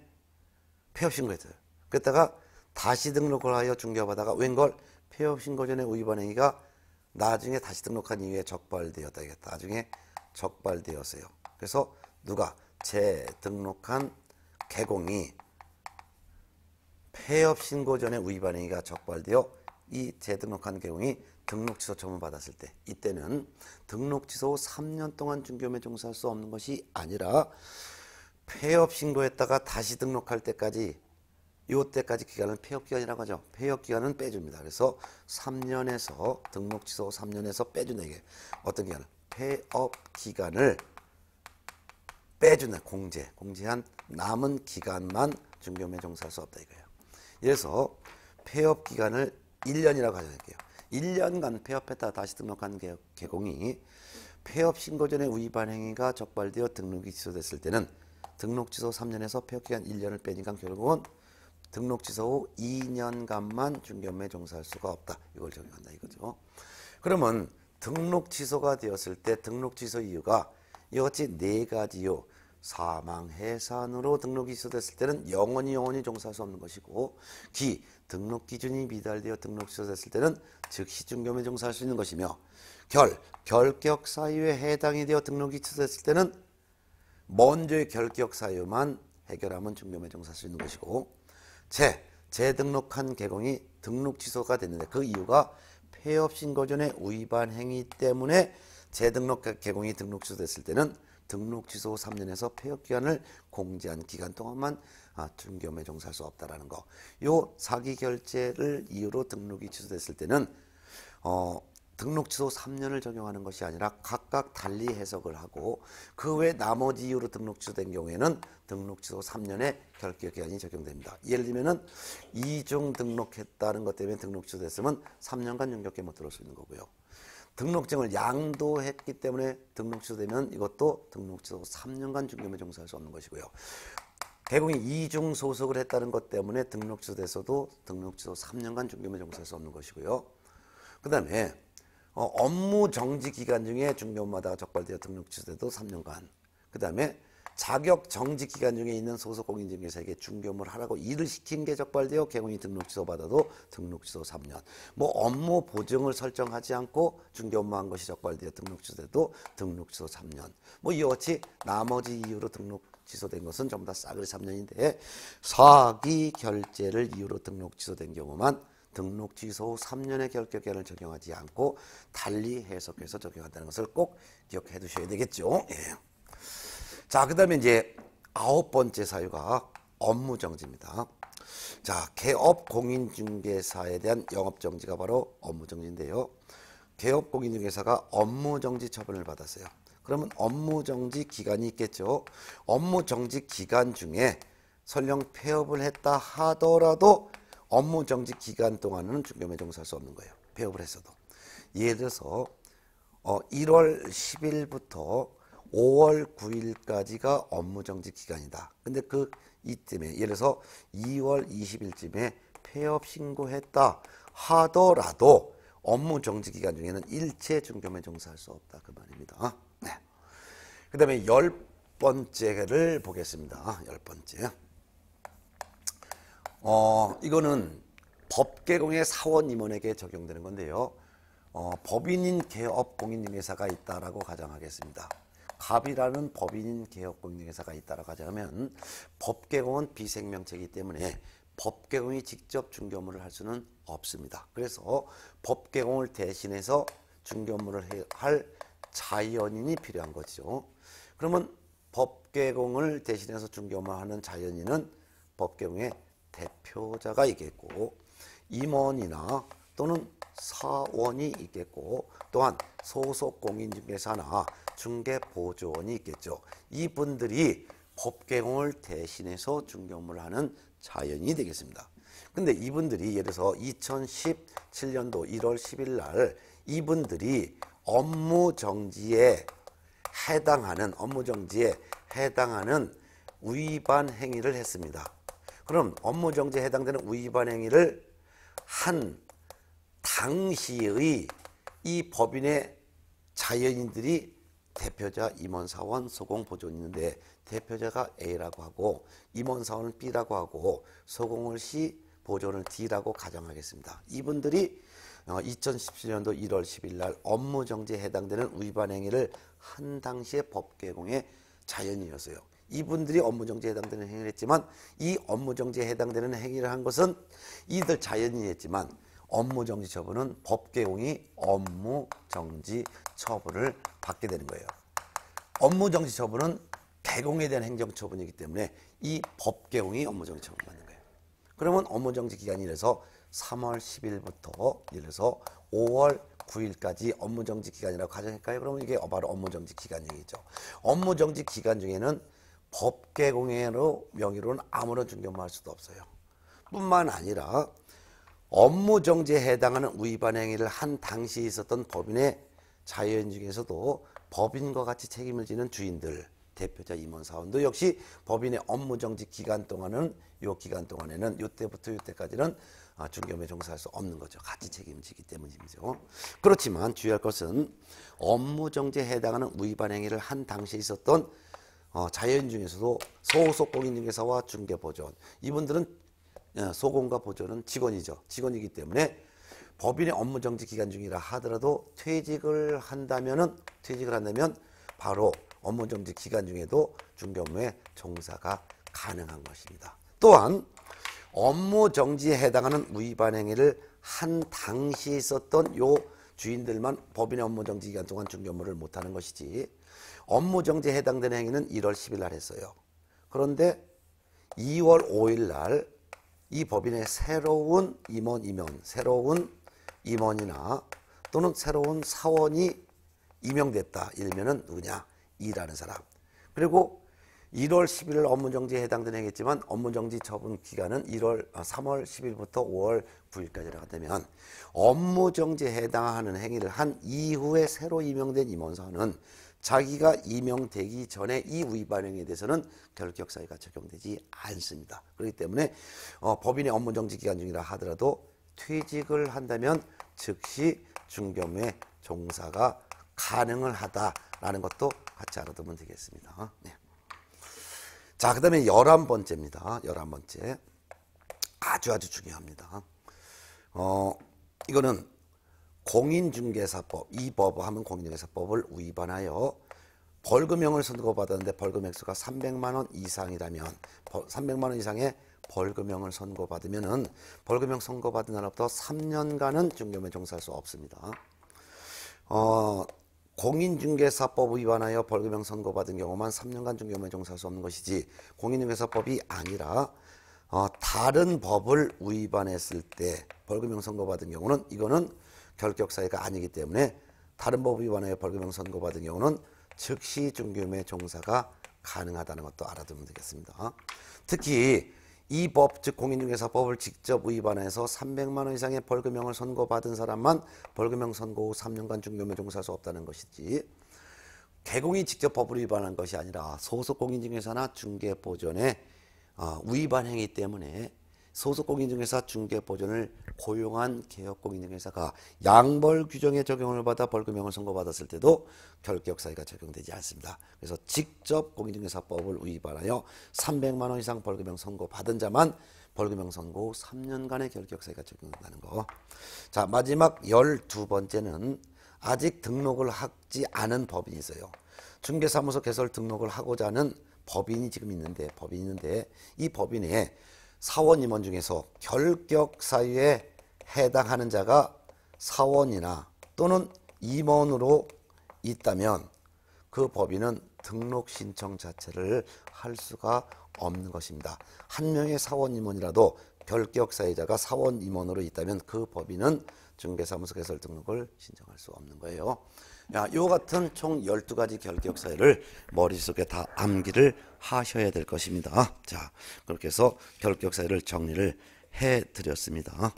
폐업 신고했어요. 그랬다가 다시 등록을 하여 중개받다가 웬걸 폐업 신고 전에 위반 행위가 나중에 다시 등록한 이후에 적발되었다 이겠다. 나중에 적발되었어요. 그래서 누가 재등록한 개공이 폐업 신고 전에 위반 행위가 적발되어 이 재등록한 개공이 등록 취소 처분 받았을 때 이때는 등록 취소 3년 동안 중개업에 종사할 수 없는 것이 아니라 폐업 신고했다가 다시 등록할 때까지 이때까지 기간을 폐업 기간이라고 하죠. 폐업 기간은 빼줍니다. 그래서 3년에서 등록 취소 3년에서 빼준다 게 어떤 기간을 폐업 기간을 빼준다 공제 공제한 남은 기간만 중개매 종사할 수 없다 이거예요. 그래서 폐업 기간을 1년이라고 가정할게요. 1년간 폐업했다 다시 등록한 개, 개공이 폐업 신고 전에 위반 행위가 적발되어 등록이 취소됐을 때는 등록 취소 3년에서 폐업 기간 1년을 빼니까 결국은 등록 취소 후 2년간만 중견매 종사할 수가 없다. 이걸 적용한다 이거죠. 그러면 등록 취소가 되었을 때 등록 취소 이유가 이같이네 가지요. 사망 해산으로 등록이 취소됐을 때는 영원히 영원히 종사할 수 없는 것이고 기 등록 기준이 미달되어 등록 취소됐을 때는 즉시 중견매 종사할 수 있는 것이며 결 결격 사유에 해당이 되어 등록이 취소됐을 때는 먼저의 결격 사유만 해결하면 중견매 종사할 수 있는 것이고 재, 재등록한 개공이 등록 취소가 됐는데 그 이유가 폐업 신고전에 위반 행위 때문에 재등록 개공이 등록 취소됐을 때는 등록 취소 3년에서 폐업 기간을 공지한 기간 동안만 아, 중개업에 종사할 수 없다라는 거. 요 사기 결제를 이유로 등록이 취소됐을 때는 어, 등록 취소 3년을 적용하는 것이 아니라 각각 달리 해석을 하고 그 외 나머지 이유로 등록 취소된 경우에는 등록 취소 3년의 결격 기간이 적용됩니다. 예를 들면은 이중 등록했다는 것 때문에 등록 취소됐으면 3년간 용격에 못 들어올 수 있는 거고요. 등록증을 양도했기 때문에 등록 취소되면 이것도 등록 취소 3년간 중금에 종사할 수 없는 것이고요. 대공이 이중 소속을 했다는 것 때문에 등록 취소돼서도 등록 취소 3년간 중금에 종사할 수 없는 것이고요. 그다음에 어, 업무 정지 기간 중에 중개업무다가 적발되어 등록 취소돼도 3년간. 그 다음에 자격 정지 기간 중에 있는 소속 공인중개사에게 중개업무를 하라고 일을 시킨 게 적발되어 개공이 등록 취소받아도 등록 취소 3년. 뭐 업무 보증을 설정하지 않고 중개업무 한 것이 적발되어 등록 취소돼도 등록 취소 3년. 뭐 이와 같이 나머지 이유로 등록 취소된 것은 전부 다 싸그리 3년인데 사기 결제를 이유로 등록 취소된 경우만 등록 취소 후 3년의 결격 기한을 적용하지 않고 달리 해석해서 적용한다는 것을 꼭 기억해 두셔야 되겠죠. 예. 자, 그다음에 이제 아홉 번째 사유가 업무 정지입니다. 자, 개업 공인중개사에 대한 영업 정지가 바로 업무 정지인데요. 개업 공인중개사가 업무 정지 처분을 받았어요. 그러면 업무 정지 기간이 있겠죠. 업무 정지 기간 중에 설령 폐업을 했다 하더라도 업무 정지 기간 동안은 중개매 정사할수 없는 거예요. 폐업을 했어도. 예를 들어서 어, 1월 10일부터 5월 9일까지가 업무 정지 기간이다. 근데 그 이쯤에 예를 들어서 2월 20일쯤에 폐업 신고했다 하더라도 업무 정지 기간 중에는 일체 중개매 정사할수 없다 그 말입니다. 네. 그다음에 열 번째를 보겠습니다. 열 번째. 어, 이거는 법 개공의 사원 임원에게 적용되는 건데요. 어, 법인인 개업 공인중개사가 있다라고 가정하겠습니다. 갑이라는 법인인 개업 공인중개사가 있다라고 가정하면 법 개공은 비생명체이기 때문에 법 개공이 직접 중개업무를 할 수는 없습니다. 그래서 법 개공을 대신해서 중개업무를 할 자연인이 필요한 거죠. 그러면 법 개공을 대신해서 중개업무를 하는 자연인은 법 개공의 대표자가 있겠고 임원이나 또는 사원이 있겠고 또한 소속 공인중개사나 중개보조원이 있겠죠. 이분들이 법공을 대신해서 중개업무를 하는 자연이 되겠습니다. 근데 이분들이 예를 들어서 2017년도 1월 10일 날 이분들이 업무 정지에 해당하는 업무 정지에 해당하는 위반 행위를 했습니다. 그럼 업무 정지에 해당되는 위반 행위를 한 당시의 이 법인의 자연인들이 대표자, 임원, 사원, 소공, 보존이 있는데 대표자가 A라고 하고 임원, 사원은 B라고 하고 소공을 C, 보존을 D라고 가정하겠습니다. 이분들이 2017년도 1월 10일 날 업무 정지에 해당되는 위반 행위를 한 당시의 법 개공의 자연이었어요. 이분들이 업무정지에 해당되는 행위를 했지만 이 업무정지에 해당되는 행위를 한 것은 이들 자연인이었지만 업무정지 처분은 법개용이 업무정지 처분을 받게 되는 거예요. 업무정지 처분은 개공에 대한 행정처분이기 때문에 이 법개용이 업무정지 처분 받는 거예요. 그러면 업무정지 기간이 이래서 3월 10일부터 이래서 5월 9일까지 업무정지 기간이라고 가정할까요? 그러면 이게 바로 업무정지 기간이겠죠. 업무정지 기간 중에는 법개공해로 명의로는 아무런 증명할 수도 없어요. 뿐만 아니라 업무 정지에 해당하는 위반 행위를 한 당시 에 있었던 법인의 자유인 중에서도 법인과 같이 책임을 지는 주인들, 대표자 임원 사원도 역시 법인의 업무 정지 기간 동안은 요 기간 동안에는 요때부터 요때까지는 아, 중개에 종사할 수 없는 거죠. 같이 책임지기 때문이죠. 그렇지만 주의할 것은 업무 정지에 해당하는 위반 행위를 한 당시에 있었던 어, 자연 중에서도 소속 공인중개사와 중개보존 이분들은 어, 소공과 보존은 직원이죠. 직원이기 때문에 법인의 업무 정지 기간 중이라 하더라도 퇴직을 한다면은 퇴직을 한다면 바로 업무 정지 기간 중에도 중개 업무에 종사가 가능한 것입니다. 또한 업무 정지에 해당하는 위반 행위를 한 당시에 있었던 요 주인들만 법인의 업무 정지 기간 동안 중개 업무를 못하는 것이지 업무 정지에 해당되는 행위는 1월 10일 날 했어요. 그런데 2월 5일 날 이 법인의 새로운 임원 임원, 새로운 임원이나 또는 새로운 사원이 임명됐다. 일면은 누구냐? 이라는 사람. 그리고 1월 11일 업무 정지에 해당되는 행위지만 업무 정지 처분 기간은 1월 3월 아, 10일부터 5월 9일까지라고 되면 업무 정지에 해당하는 행위를 한 이후에 새로 임명된 임원사는 자기가 임명되기 전에 이 위반행에 대해서는 결격사유가 적용되지 않습니다. 그렇기 때문에 어, 법인의 업무정지 기간 중이라 하더라도 퇴직을 한다면 즉시 중경외 종사가 가능을 하다라는 것도 같이 알아두면 되겠습니다. 네. 자, 그 다음에 열한 번째입니다. 열한 번째. 아주 아주 중요합니다. 어, 이거는 공인중개사법 이 법을 하면 공인중개사법을 위반하여 벌금형을 선고받았는데 벌금 액수가 300만 원 이상이라면 300만 원 이상의 벌금형을 선고받으면은 벌금형 선고받은 날부터 3년간은 중개면 종사할 수 없습니다. 어, 공인중개사법 위반하여 벌금형 선고받은 경우만 3년간 중개면 종사할 수 없는 것이지 공인중개사법이 아니라 어, 다른 법을 위반했을 때 벌금형 선고받은 경우는 이거는 결격 사유가 아니기 때문에 다른 법위반의 벌금형 선고받은 경우는 즉시 중개매 종사가 가능하다는 것도 알아두면 되겠습니다. 특히 이 법, 즉 공인중개사법을 직접 위반해서 300만 원 이상의 벌금형을 선고받은 사람만 벌금형 선고 후 3년간 중개매 종사할 수 없다는 것이지 개공이 직접 법을 위반한 것이 아니라 소속 공인중개사나 중개보전의 어, 위반 행위 때문에 소속 공인중개사 중개 보전을 고용한 개업 공인중개사가 양벌 규정의 적용을 받아 벌금형을 선고받았을 때도 결격 사유가 적용되지 않습니다. 그래서 직접 공인중개사법을 위반하여 300만 원 이상 벌금형 선고받은 자만 벌금형 선고 3년간의 결격 사유가 적용된다는 거. 자, 마지막 12번째는 아직 등록을 하지 않은 법인이 있어요. 중개사무소 개설 등록을 하고자 하는 법인이 지금 있는데 법인이 있는데 이 법인에 사원 임원 중에서 결격 사유에 해당하는 자가 사원이나 또는 임원으로 있다면 그 법인은 등록 신청 자체를 할 수가 없는 것입니다. 한 명의 사원 임원이라도 결격 사유자가 사원 임원으로 있다면 그 법인은 중개사무소 개설 등록을 신청할 수 없는 거예요. 야, 요 같은 총 12가지 결격 사유를 머릿속에 다 암기를 하셔야 될 것입니다. 자, 그렇게 해서 결격 사유를 정리를 해 드렸습니다.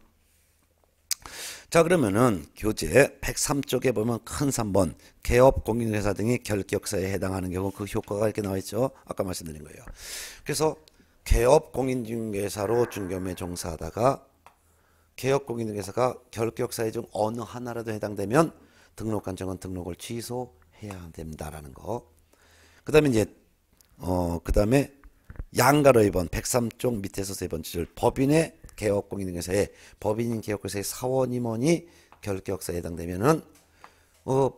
자 그러면은 교재 103쪽에 보면 큰 3번 개업 공인회사 등이 결격사에 해당하는 경우 그 효과가 이렇게 나와 있죠. 아까 말씀드린 거예요. 그래서 개업 공인중개사로 중개에 종사하다가 개업 공인중개사가 결격사에 중 어느 하나라도 해당되면 등록한정은 등록을 취소해야 된다라는 거. 그 다음에 이제, 어, 그 다음에 양가로 2번 103쪽 밑에서 세 번째 줄 법인의 개업공인중개사의 법인인 개업회사의 사원 임원이 결격사에 해당되면은 어,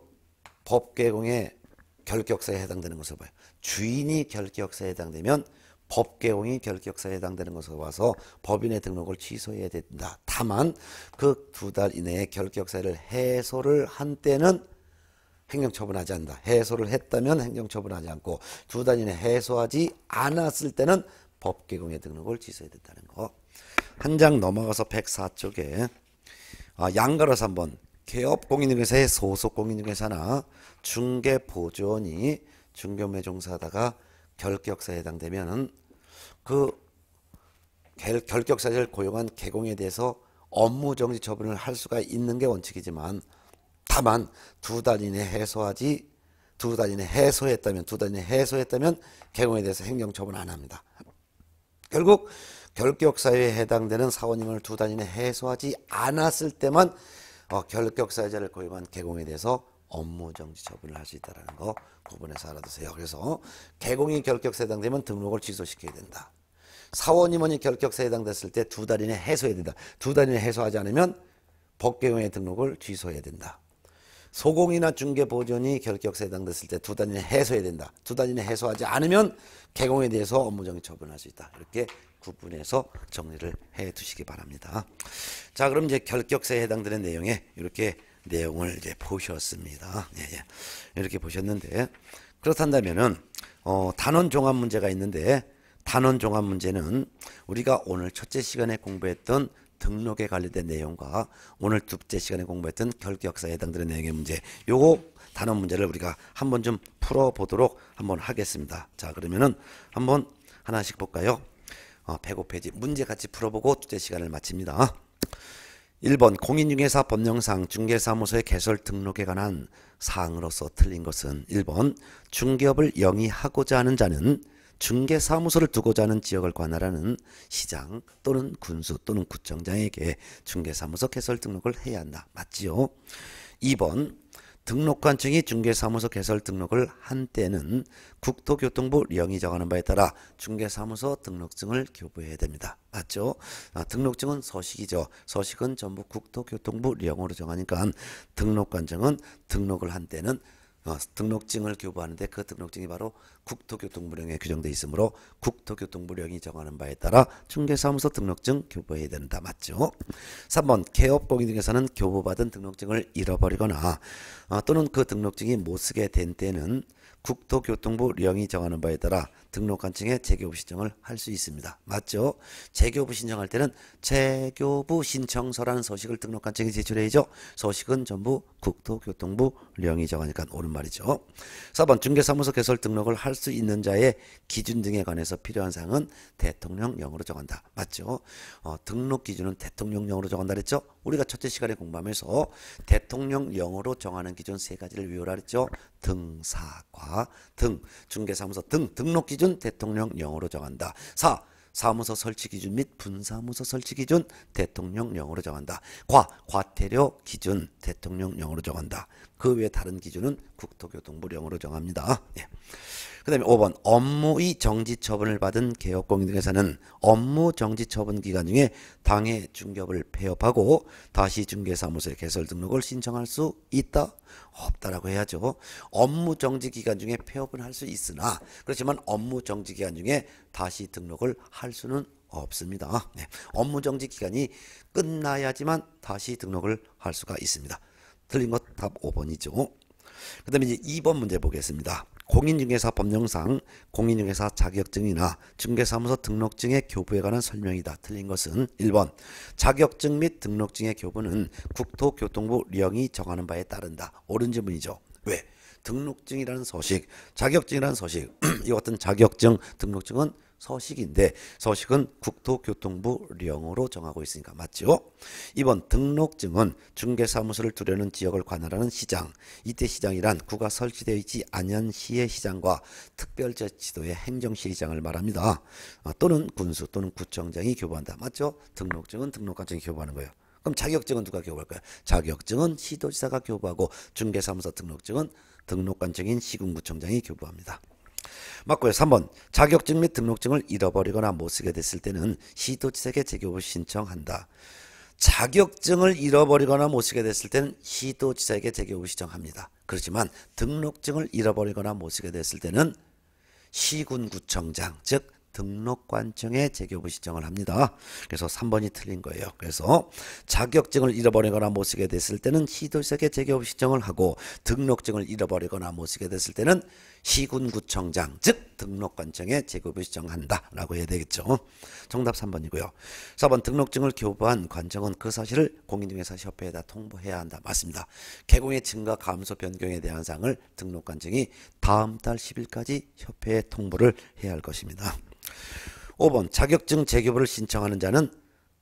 법개공의 결격사에 해당되는 것을 봐요. 주인이 결격사에 해당되면 법 개홍이 결격사에 해당되는 것으로 봐서 법인의 등록을 취소해야 된다. 다만 그 두 달 이내에 결격사를 해소를 한 때는 행정처분하지 않는다. 해소를 했다면 행정처분하지 않고 두 달 이내 에 해소하지 않았을 때는 법 개공의 등록을 취소해야 된다는 거. 한 장 넘어가서 104쪽에 아, 양가로서 한번 개업 공인중개사의 소속 공인중개사나 중개보조원이 중개매 종사하다가 결격사에 해당되면은 그 결, 격사를 고용한 개공에 대해서 업무 정지 처분을 할 수가 있는 게 원칙이지만 다만 두 달 이내 해소하지 두달 이내 해소했다면 두달 이내 해소했다면 개공에 대해서 행정 처분 안 합니다. 결국 결격사유에 해당되는 사원임을 두 달 이내 해소하지 않았을 때만 어, 결격사유자를 고용한 개공에 대해서 업무 정지 처분을 할 수 있다라는 거 구분해서 알아두세요. 그래서 개공이 결격세 해당되면 등록을 취소시켜야 된다. 사원 임원이 결격세 해당됐을 때 두 달 이내 에 해소해야 된다. 두 달 이내 에 해소하지 않으면 법개용의 등록을 취소해야 된다. 소공이나 중개보존이 결격세 해당됐을 때 두 달 이내 에 해소해야 된다. 두 달 이내 에 해소하지 않으면 개공에 대해서 업무정지 처분할 수 있다. 이렇게 구분해서 정리를 해 두시기 바랍니다. 자 그럼 이제 결격세에 해당되는 내용에 이렇게 내용을 이제 보셨습니다. 예, 예. 이렇게 보셨는데 그렇다면은 어, 단원 종합 문제가 있는데 단원 종합 문제는 우리가 오늘 첫째 시간에 공부했던 등록에 관련된 내용과 오늘 두째 시간에 공부했던 결격사에 해당되는 내용의 문제 요거 단원 문제를 우리가 한번 좀 풀어보도록 한번 하겠습니다. 자 그러면은 한번 하나씩 볼까요? 어, 105페이지 문제같이 풀어보고 두째 시간을 마칩니다. 1번 공인중개사 법령상 중개사무소의 개설 등록에 관한 사항으로서 틀린 것은 1번 중개업을 영위하고자 하는 자는 중개사무소를 두고자 하는 지역을 관할하는 시장 또는 군수 또는 구청장에게 중개사무소 개설 등록을 해야 한다. 맞지요? 2번 등록관청이 중개사무소 개설 등록을 한 때는 국토교통부 령이 정하는 바에 따라 중개사무소 등록증을 교부해야 됩니다. 맞죠? 아, 등록증은 서식이죠. 서식은 전부 국토교통부 령으로 정하니까 등록관청은 등록을 한 때는 어, 등록증을 교부하는데 그 등록증이 바로 국토교통부령에 규정돼 있으므로 국토교통부령이 정하는 바에 따라 중개사무소 등록증 교부해야 된다. 맞죠? 3번 개업공인 중에서는 교부받은 등록증을 잃어버리거나 어, 또는 그 등록증이 못 쓰게 된 때는 국토교통부령이 정하는 바에 따라 등록관청에 재교부 신청을 할 수 있습니다. 맞죠? 재교부 신청할 때는 재교부 신청서라는 서식을 등록관청에 제출해야죠. 서식은 전부 국토교통부 령이 정하니까 옳은 말이죠. 4번 중개사무소 개설 등록을 할 수 있는 자의 기준 등에 관해서 필요한 사항은 대통령령으로 정한다. 맞죠? 어, 등록 기준은 대통령령으로 정한다 그랬죠? 우리가 첫째 시간에 공부하면서 대통령령으로 정하는 기준 세 가지를 외우라 그랬죠? 등사과 등 중개사무소 등 등록 기준 기준 대통령령으로 정한다. 4. 사무소 설치 기준 및 분사무소 설치 기준 대통령령으로 정한다. 과 과태료 기준 대통령령으로 정한다. 그 외 다른 기준은 국토교통부령으로 정합니다. 예. 그 다음에 5번 업무의 정지 처분을 받은 개업공인중개사는 업무 정지 처분 기간 중에 당해 중개업을 폐업하고 다시 중개사무소에 개설 등록을 신청할 수 있다? 없다라고 해야죠. 업무 정지 기간 중에 폐업은 할 수 있으나 그렇지만 업무 정지 기간 중에 다시 등록을 할 수는 없습니다. 네. 업무 정지 기간이 끝나야지만 다시 등록을 할 수가 있습니다. 틀린 것 답 5번이죠. 그 다음에 이제 2번 문제 보겠습니다. 공인중개사 법령상 공인중개사 자격증이나 중개사무소 등록증의 교부에 관한 설명이다. 틀린 것은 1번 자격증 및 등록증의 교부는 국토교통부 령이 정하는 바에 따른다. 옳은 질문이죠. 왜? 등록증이라는 소식 자격증이라는 소식이 같은 자격증, 등록증은 서식인데 서식은 국토교통부 령으로 정하고 있으니까 맞죠? 이번 등록증은 중개사무소를 두려는 지역을 관할하는 시장 이때 시장이란 구가 설치되어 있지 않은 시의 시장과 특별자치도의 행정시장을 말합니다. 아, 또는 군수 또는 구청장이 교부한다. 맞죠? 등록증은 등록관청이 교부하는 거예요. 그럼 자격증은 누가 교부할까요? 자격증은 시도지사가 교부하고 중개사무소 등록증은 등록관청인 시군구청장이 교부합니다. 맞고요. 3번 자격증 및 등록증을 잃어버리거나 못 쓰게 됐을 때는 시도지사에게 재교부 신청한다. 자격증을 잃어버리거나 못 쓰게 됐을 때는 시도지사에게 재교부 신청합니다. 그렇지만 등록증을 잃어버리거나 못 쓰게 됐을 때는 시군구청장 즉 등록관청에 재교부 신청을 합니다. 그래서 3번이 틀린 거예요. 그래서 자격증을 잃어버리거나 못 쓰게 됐을 때는 시도지사에게 재교부 신청을 하고 등록증을 잃어버리거나 못 쓰게 됐을 때는 시군구청장 즉 등록관청에 제급을 시정한다라고 해야 되겠죠. 정답 3번이고요. 4번 등록증을 교부한 관청은 그 사실을 공인중개사협회에다 통보해야 한다. 맞습니다. 개공의 증가 감소 변경에 대한 사항을 등록관청이 다음 달 10일까지 협회에 통보를 해야 할 것입니다. 5번 자격증 재교부를 신청하는 자는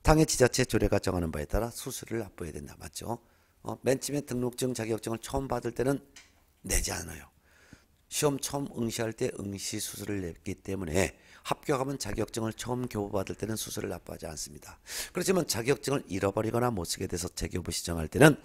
당의 지자체 조례가 정하는 바에 따라 수수료를 납부해야 된다. 맞죠? 어, 맨 처음에 등록증 자격증을 처음 받을 때는 내지 않아요. 시험 처음 응시할 때 응시 수술을 냈기 때문에 합격하면 자격증을 처음 교부받을 때는 수술을 납부하지 않습니다. 그렇지만 자격증을 잃어버리거나 못 쓰게 돼서 재교부 시정할 때는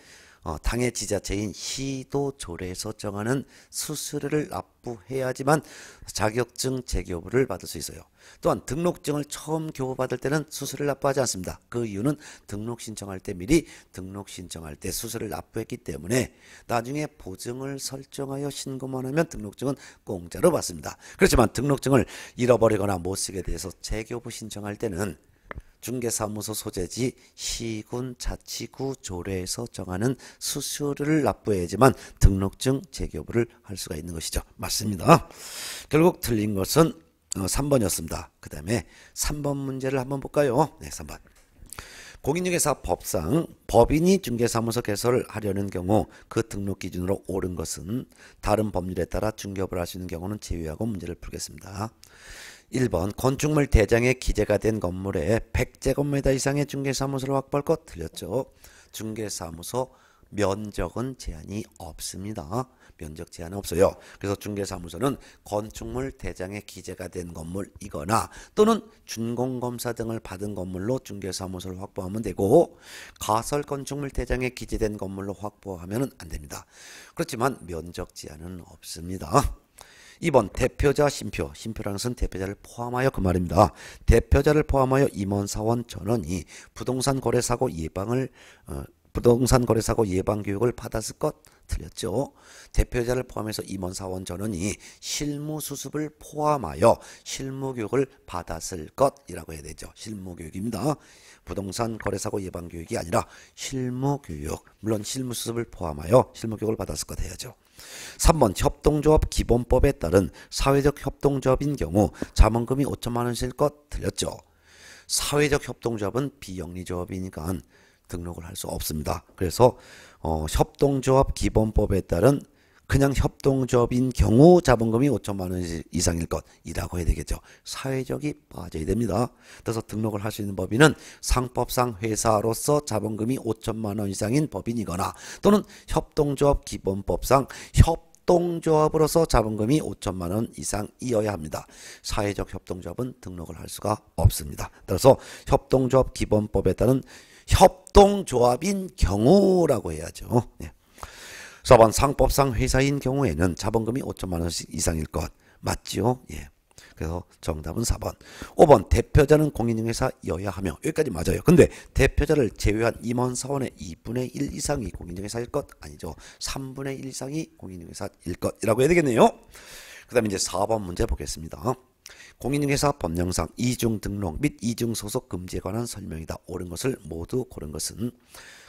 어, 당의 지자체인 시도조례에서 정하는 수수료를 납부해야지만 자격증 재교부를 받을 수 있어요. 또한 등록증을 처음 교부받을 때는 수수료를 납부하지 않습니다. 그 이유는 등록 신청할 때 미리 등록 신청할 때 수수료를 납부했기 때문에 나중에 보증을 설정하여 신고만 하면 등록증은 공짜로 받습니다. 그렇지만 등록증을 잃어버리거나 못 쓰게 돼서 재교부 신청할 때는 중개사무소 소재지 시군 자치구 조례에서 정하는 수수료를 납부해야지만 등록증 재교부를 할 수가 있는 것이죠. 맞습니다. 결국 틀린 것은 3번이었습니다. 어, 그 다음에 3번 문제를 한번 볼까요? 네, 3번. 공인중개사 법상 법인이 중개사무소 개설을 하려는 경우 그 등록 기준으로 옳은 것은 다른 법률에 따라 중개업을 하시는 경우는 제외하고 문제를 풀겠습니다. 1번 건축물 대장에 기재가 된 건물에 100제곱미터 이상의 중개사무소를 확보할 것틀렸죠 중개사무소 면적은 제한이 없습니다. 면적 제한은 없어요. 그래서 중개사무소는 건축물 대장에 기재가 된 건물이거나 또는 준공검사 등을 받은 건물로 중개사무소를 확보하면 되고 가설 건축물 대장에 기재된 건물로 확보하면 안 됩니다. 그렇지만 면적 제한은 없습니다. 2번 대표자 심표, 심표라는 것은 대표자를 포함하여 그 말입니다. 대표자를 포함하여 임원, 사원, 전원이 부동산 거래사고 예방을 어, 부동산 거래사고 예방 교육을 받았을 것 틀렸죠. 대표자를 포함해서 임원 사원 전원이 실무 수습을 포함하여 실무 교육을 받았을 것이라고 해야 되죠. 실무 교육입니다. 부동산 거래사고 예방 교육이 아니라 실무 교육. 물론 실무 수습을 포함하여 실무 교육을 받았을 것 해야죠. 3번 협동조합 기본법에 따른 사회적 협동조합인 경우 자본금이 5천만 원일 것 틀렸죠. 사회적 협동조합은 비영리조합이니까 등록을 할 수 없습니다. 그래서 어, 협동조합 기본법에 따른 그냥 협동조합인 경우 자본금이 5천만 원 이상일 것이라고 해야 되겠죠. 사회적이 빠져야 됩니다. 그래서 등록을 할 수 있는 법인은 상법상 회사로서 자본금이 5천만 원 이상인 법인이거나 또는 협동조합 기본법상 협동조합으로서 자본금이 5천만 원 이상이어야 합니다. 사회적 협동조합은 등록을 할 수가 없습니다. 따라서 협동조합 기본법에 따른 협동조합인 경우라고 해야죠. 예. 서번상법상 회사인 경우에는 자본금이 5천만 원씩 이상일 것 맞지요? 예. 그래서 정답은 4번. 5번 대표자는 공인중개사 여야 하며 여기까지 맞아요. 근데 대표자를 제외한 임원 사원의 2분의 1 이상이 공인중개사일 것 아니죠. 3분의 1 이상이 공인중개사일 것이라고 해야 되겠네요. 그 다음에 이제 4번 문제 보겠습니다. 공인중개사 법령상 이중 등록 및 이중 소속 금지에 관한 설명이다. 옳은 것을 모두 고른 것은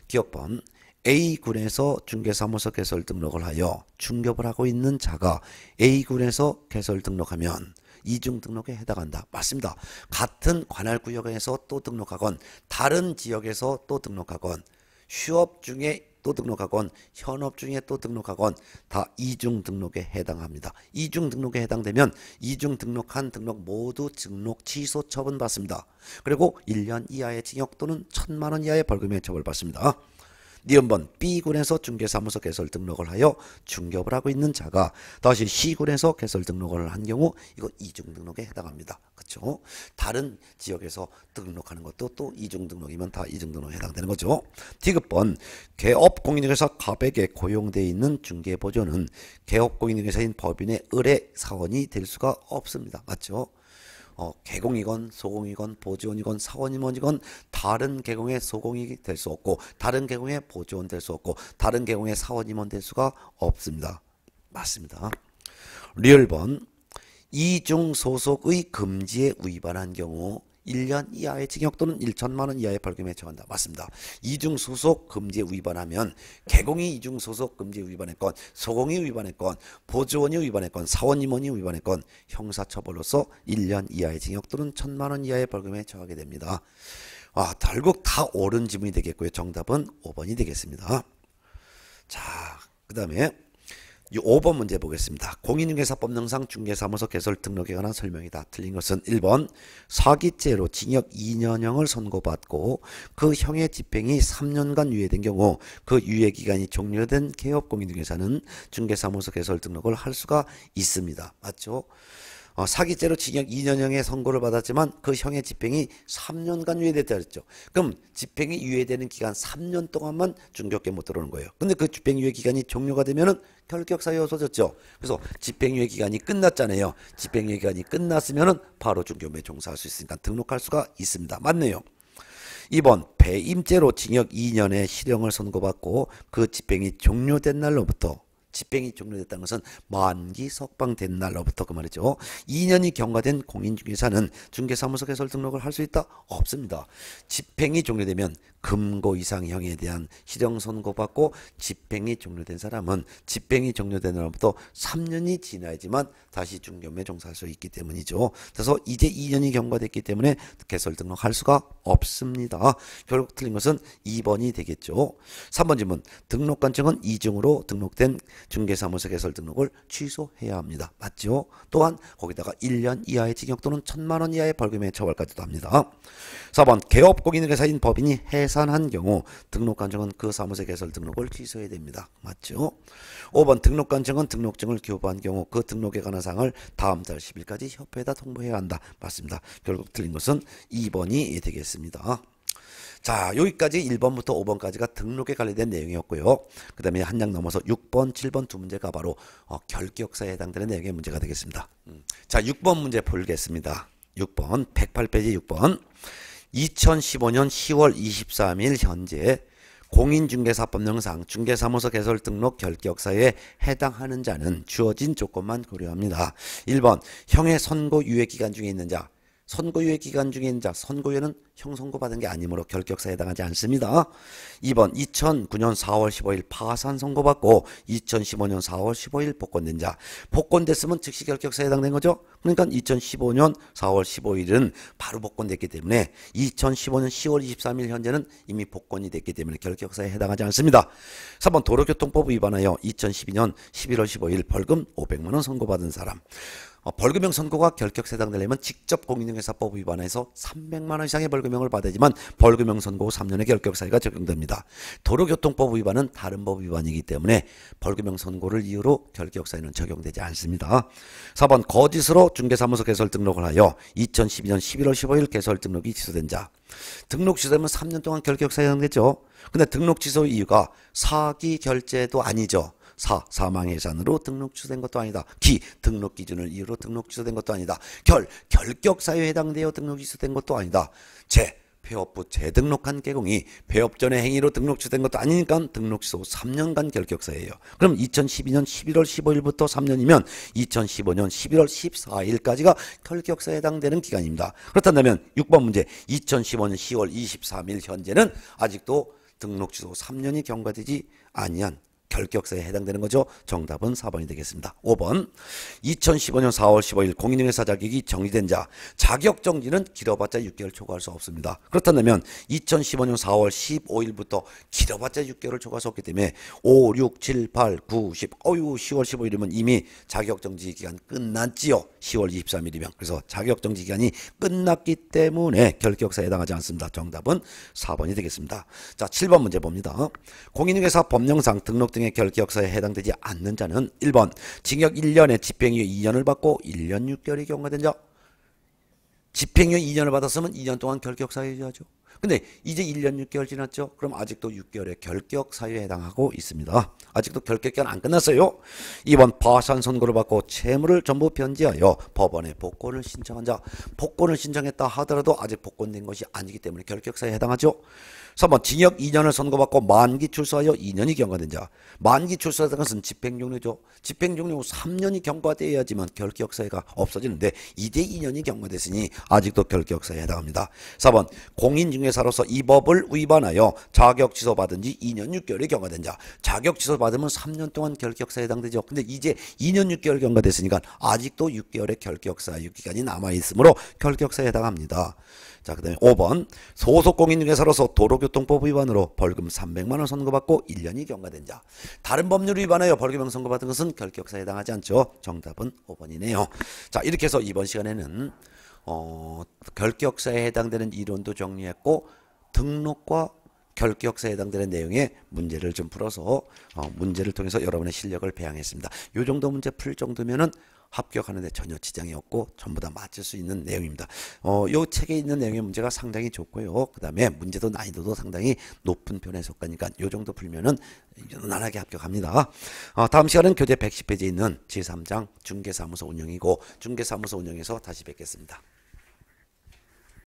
기억번 A군에서 중개사무소 개설 등록을 하여 중개업을 하고 있는 자가 A군에서 개설 등록하면 이중 등록에 해당한다. 맞습니다. 같은 관할 구역에서 또 등록하건 다른 지역에서 또 등록하건 휴업 중에 또 등록하건 현업 중에 또 등록하건 다 이중 등록에 해당합니다. 이중 등록에 해당되면 이중 등록한 등록 모두 등록 취소 처분 받습니다. 그리고 1년 이하의 징역 또는 1 천만원 이하의 벌금에 처벌받습니다. 니은번 네 B군에서 중개사무소 개설 등록을 하여 중개업을 하고 있는 자가 다시 C군에서 개설 등록을 한 경우 이거 이중 등록에 해당합니다. 그렇죠? 다른 지역에서 등록하는 것도 또 이중 등록이면 다 이중 등록에 해당되는 거죠. 디급번 개업 공인중개사 갑에게 고용돼 있는 중개보조는 개업 공인중개사인 법인의 의뢰 사원이 될 수가 없습니다. 맞죠? 어, 개공이건 소공이건 보조원이건 사원이건 다른 개공의 소공이 될 수 없고 다른 개공의 보조원 될 수 없고 다른 개공의 사원임원 될 수가 없습니다. 맞습니다. 리얼번 이중 소속의 금지에 위반한 경우 1년 이하의 징역 또는 1천만 원 이하의 벌금에 처한다. 맞습니다. 이중소속 금지 위반하면 개공이 이중소속 금지 위반했건 소공이 위반했건 보조원이 위반했건 사원임원이 위반했건 형사처벌로서 1년 이하의 징역 또는 1천만 원 이하의 벌금에 처하게 됩니다. 아, 결국 다 옳은 지문이 되겠고요. 정답은 5번이 되겠습니다. 자, 그 다음에 이 5번 문제 보겠습니다. 공인중개사 법령상 중개사무소 개설 등록에 관한 설명이다. 틀린 것은 1번 사기죄로 징역 2년형을 선고받고 그 형의 집행이 3년간 유예된 경우 그 유예 기간이 종료된 개업 공인중개사는 중개사무소 개설 등록을 할 수가 있습니다. 맞죠? 어, 사기죄로 징역 2년형의 선고를 받았지만 그 형의 집행이 3년간 유예됐다 그랬죠. 그럼 집행이 유예되는 기간 3년 동안만 중격에 못 들어오는 거예요. 근데 그 집행유예 기간이 종료가 되면은 결격사유에 없어졌죠. 그래서 집행유예 기간이 끝났잖아요. 집행유예 기간이 끝났으면은 바로 중경에 종사할 수 있으니까 등록할 수가 있습니다. 맞네요. 2번 배임죄로 징역 2년의 실형을 선고받고 그 집행이 종료된 날로부터 집행이 종료됐다는 것은 만기 석방된 날로부터 그 말이죠. 2년이 경과된 공인중개사는 중개사무소 개설 등록을 할 수 있다? 없습니다. 집행이 종료되면 금고 이상형에 대한 실형 선고받고 집행이 종료된 사람은 집행이 종료된 날부터 3년이 지나야지만 다시 중견에 종사할 수 있기 때문이죠. 그래서 이제 2년이 경과됐기 때문에 개설 등록할 수가 없습니다. 결국 틀린 것은 2번이 되겠죠. 3번 질문. 등록관청은 이중으로 등록된 중개사무소 개설 등록을 취소해야 합니다. 맞죠? 또한 거기다가 1년 이하의 징역 또는 1 천만원 이하의 벌금에 처벌까지도 합니다. 4번. 개업 고 공인회사인 법인이 해서 해산한 경우 등록관청은 그 사무소 개설 등록을 취소해야 됩니다. 맞죠? 5번 등록관청은 등록증을 교부한 경우 그 등록에 관한 사항을 다음 달 10일까지 협회에다 통보해야 한다. 맞습니다. 결국 틀린 것은 2번이 되겠습니다. 자 여기까지 1번부터 5번까지가 등록에 관련된 내용이었고요. 그 다음에 한 장 넘어서 6번, 7번 두 문제가 바로 어, 결격사에 해당되는 내용의 문제가 되겠습니다. 음. 자 6번 문제 풀겠습니다 6번 108페이지 6번 2015년 10월 23일 현재 공인중개사법령상 중개사무소 개설 등록 결격사유에 해당하는 자는 주어진 조건만 고려합니다. 1번 형의 선고 유예기간 중에 있는 자 선거유예 기간 중인 자 선거유예는 형선고받은 게 아니므로 결격사에 해당하지 않습니다. 2번 2009년 4월 15일 파산 선고받고 2015년 4월 15일 복권된 자 복권됐으면 즉시 결격사에 해당된 거죠. 그러니까 2015년 4월 15일은 바로 복권됐기 때문에 2015년 10월 23일 현재는 이미 복권이 됐기 때문에 결격사에 해당하지 않습니다. 3번 도로교통법 위반하여 2012년 11월 15일 벌금 500만 원 선고받은 사람 어, 벌금형 선고가 결격세 당되려면 직접 공인중개사법 위반해서 300만 원 이상의 벌금형을 받아지만 벌금형 선고 후 3년의 결격사유가 적용됩니다. 도로교통법 위반은 다른 법 위반이기 때문에 벌금형 선고를 이유로 결격사유는 적용되지 않습니다. 4번 거짓으로 중개사무소 개설 등록을 하여 2012년 11월 15일 개설 등록이 취소된 자 등록 취소되면 3년 동안 결격사유 가되죠 근데 등록 취소 이유가 사기 결제도 아니죠. 사 사망의 산으로 등록 취소된 것도 아니다. 기 등록 기준을 이유로 등록 취소된 것도 아니다. 결 결격 사유에 해당되어 등록 취소된 것도 아니다. 재 폐업 부 재등록한 개공이 폐업 전의 행위로 등록 취소된 것도 아니니까 등록 취소 3년간 결격사예요. 그럼 2012년 11월 15일부터 3년이면 2015년 11월 14일까지가 결격사에 해당되는 기간입니다. 그렇다면 6번 문제 2015년 10월 23일 현재는 아직도 등록 취소 3년이 경과되지 아니한 결격사유에 해당되는 거죠. 정답은 4번이 되겠습니다. 5번 2015년 4월 15일 공인중개사 자격이 정리된 자 자격 정지는 길어봤자 6개월 초과할 수 없습니다. 그렇다면 2015년 4월 15일부터 길어봤자 6개월을 초과할 수 없기 때문에 5, 6, 7, 8, 9, 10 어유 10월 15일이면 이미 자격 정지 기간 끝났지요. 10월 23일이면 그래서 자격 정지 기간이 끝났기 때문에 결격사에 해당하지 않습니다. 정답은 4번이 되겠습니다. 자 7번 문제 봅니다. 공인중개사 법령상 등록 등 등의 결격사에 해당되지 않는 자는 1번 징역 1년에 집행유예 2년을 받고 1년 6개월이 경과된 자 집행유예 2년을 받았으면 2년 동안 결격사유에 하죠. 근데 이제 1년 6개월 지났죠. 그럼 아직도 6개월의 결격 사유에 해당하고 있습니다. 아직도 결격 기간 안 끝났어요. 2번 파산 선고를 받고 채무를 전부 변제하여 법원에 복권을 신청한 자 복권을 신청했다 하더라도 아직 복권된 것이 아니기 때문에 결격 사유에 해당하죠. 3번 징역 2년을 선고받고 만기 출소하여 2년이 경과된 자. 만기 출소하는 것은 집행종료죠. 집행종료 후 3년이 경과되어야지만 결격사유가 없어지는데 이제 2년이 경과됐으니 아직도 결격사유에 해당합니다. 4번 공인중개사로서 이 법을 위반하여 자격 취소받은 지 2년 6개월이 경과된 자. 자격 취소받으면 3년 동안 결격사유에 해당되죠. 근데 이제 2년 6개월 경과됐으니까 아직도 6개월의 결격사유 기간이 남아 있으므로 결격사유에 해당합니다. 자, 그 다음에 5번. 소속공인중개사로서 도로교통법 위반으로 벌금 300만원 선고받고 1년이 경과된 자. 다른 법률 위반하여 벌금형 선고받은 것은 결격사에 해당하지 않죠. 정답은 5번이네요. 자, 이렇게 해서 이번 시간에는, 어, 결격사에 해당되는 이론도 정리했고, 등록과 결격사에 해당되는 내용의 문제를 좀 풀어서 어, 문제를 통해서 여러분의 실력을 배양했습니다. 요 정도 문제 풀 정도면은 합격하는데 전혀 지장이 없고 전부 다 맞출 수 있는 내용입니다. 어, 요 책에 있는 내용의 문제가 상당히 좋고요. 그 다음에 문제도 난이도도 상당히 높은 편에 속하니까 요 정도 풀면은 무난하게 합격합니다. 어, 다음 시간은 교재 110페이지에 있는 제3장 중개사무소 운영이고 중개사무소 운영에서 다시 뵙겠습니다.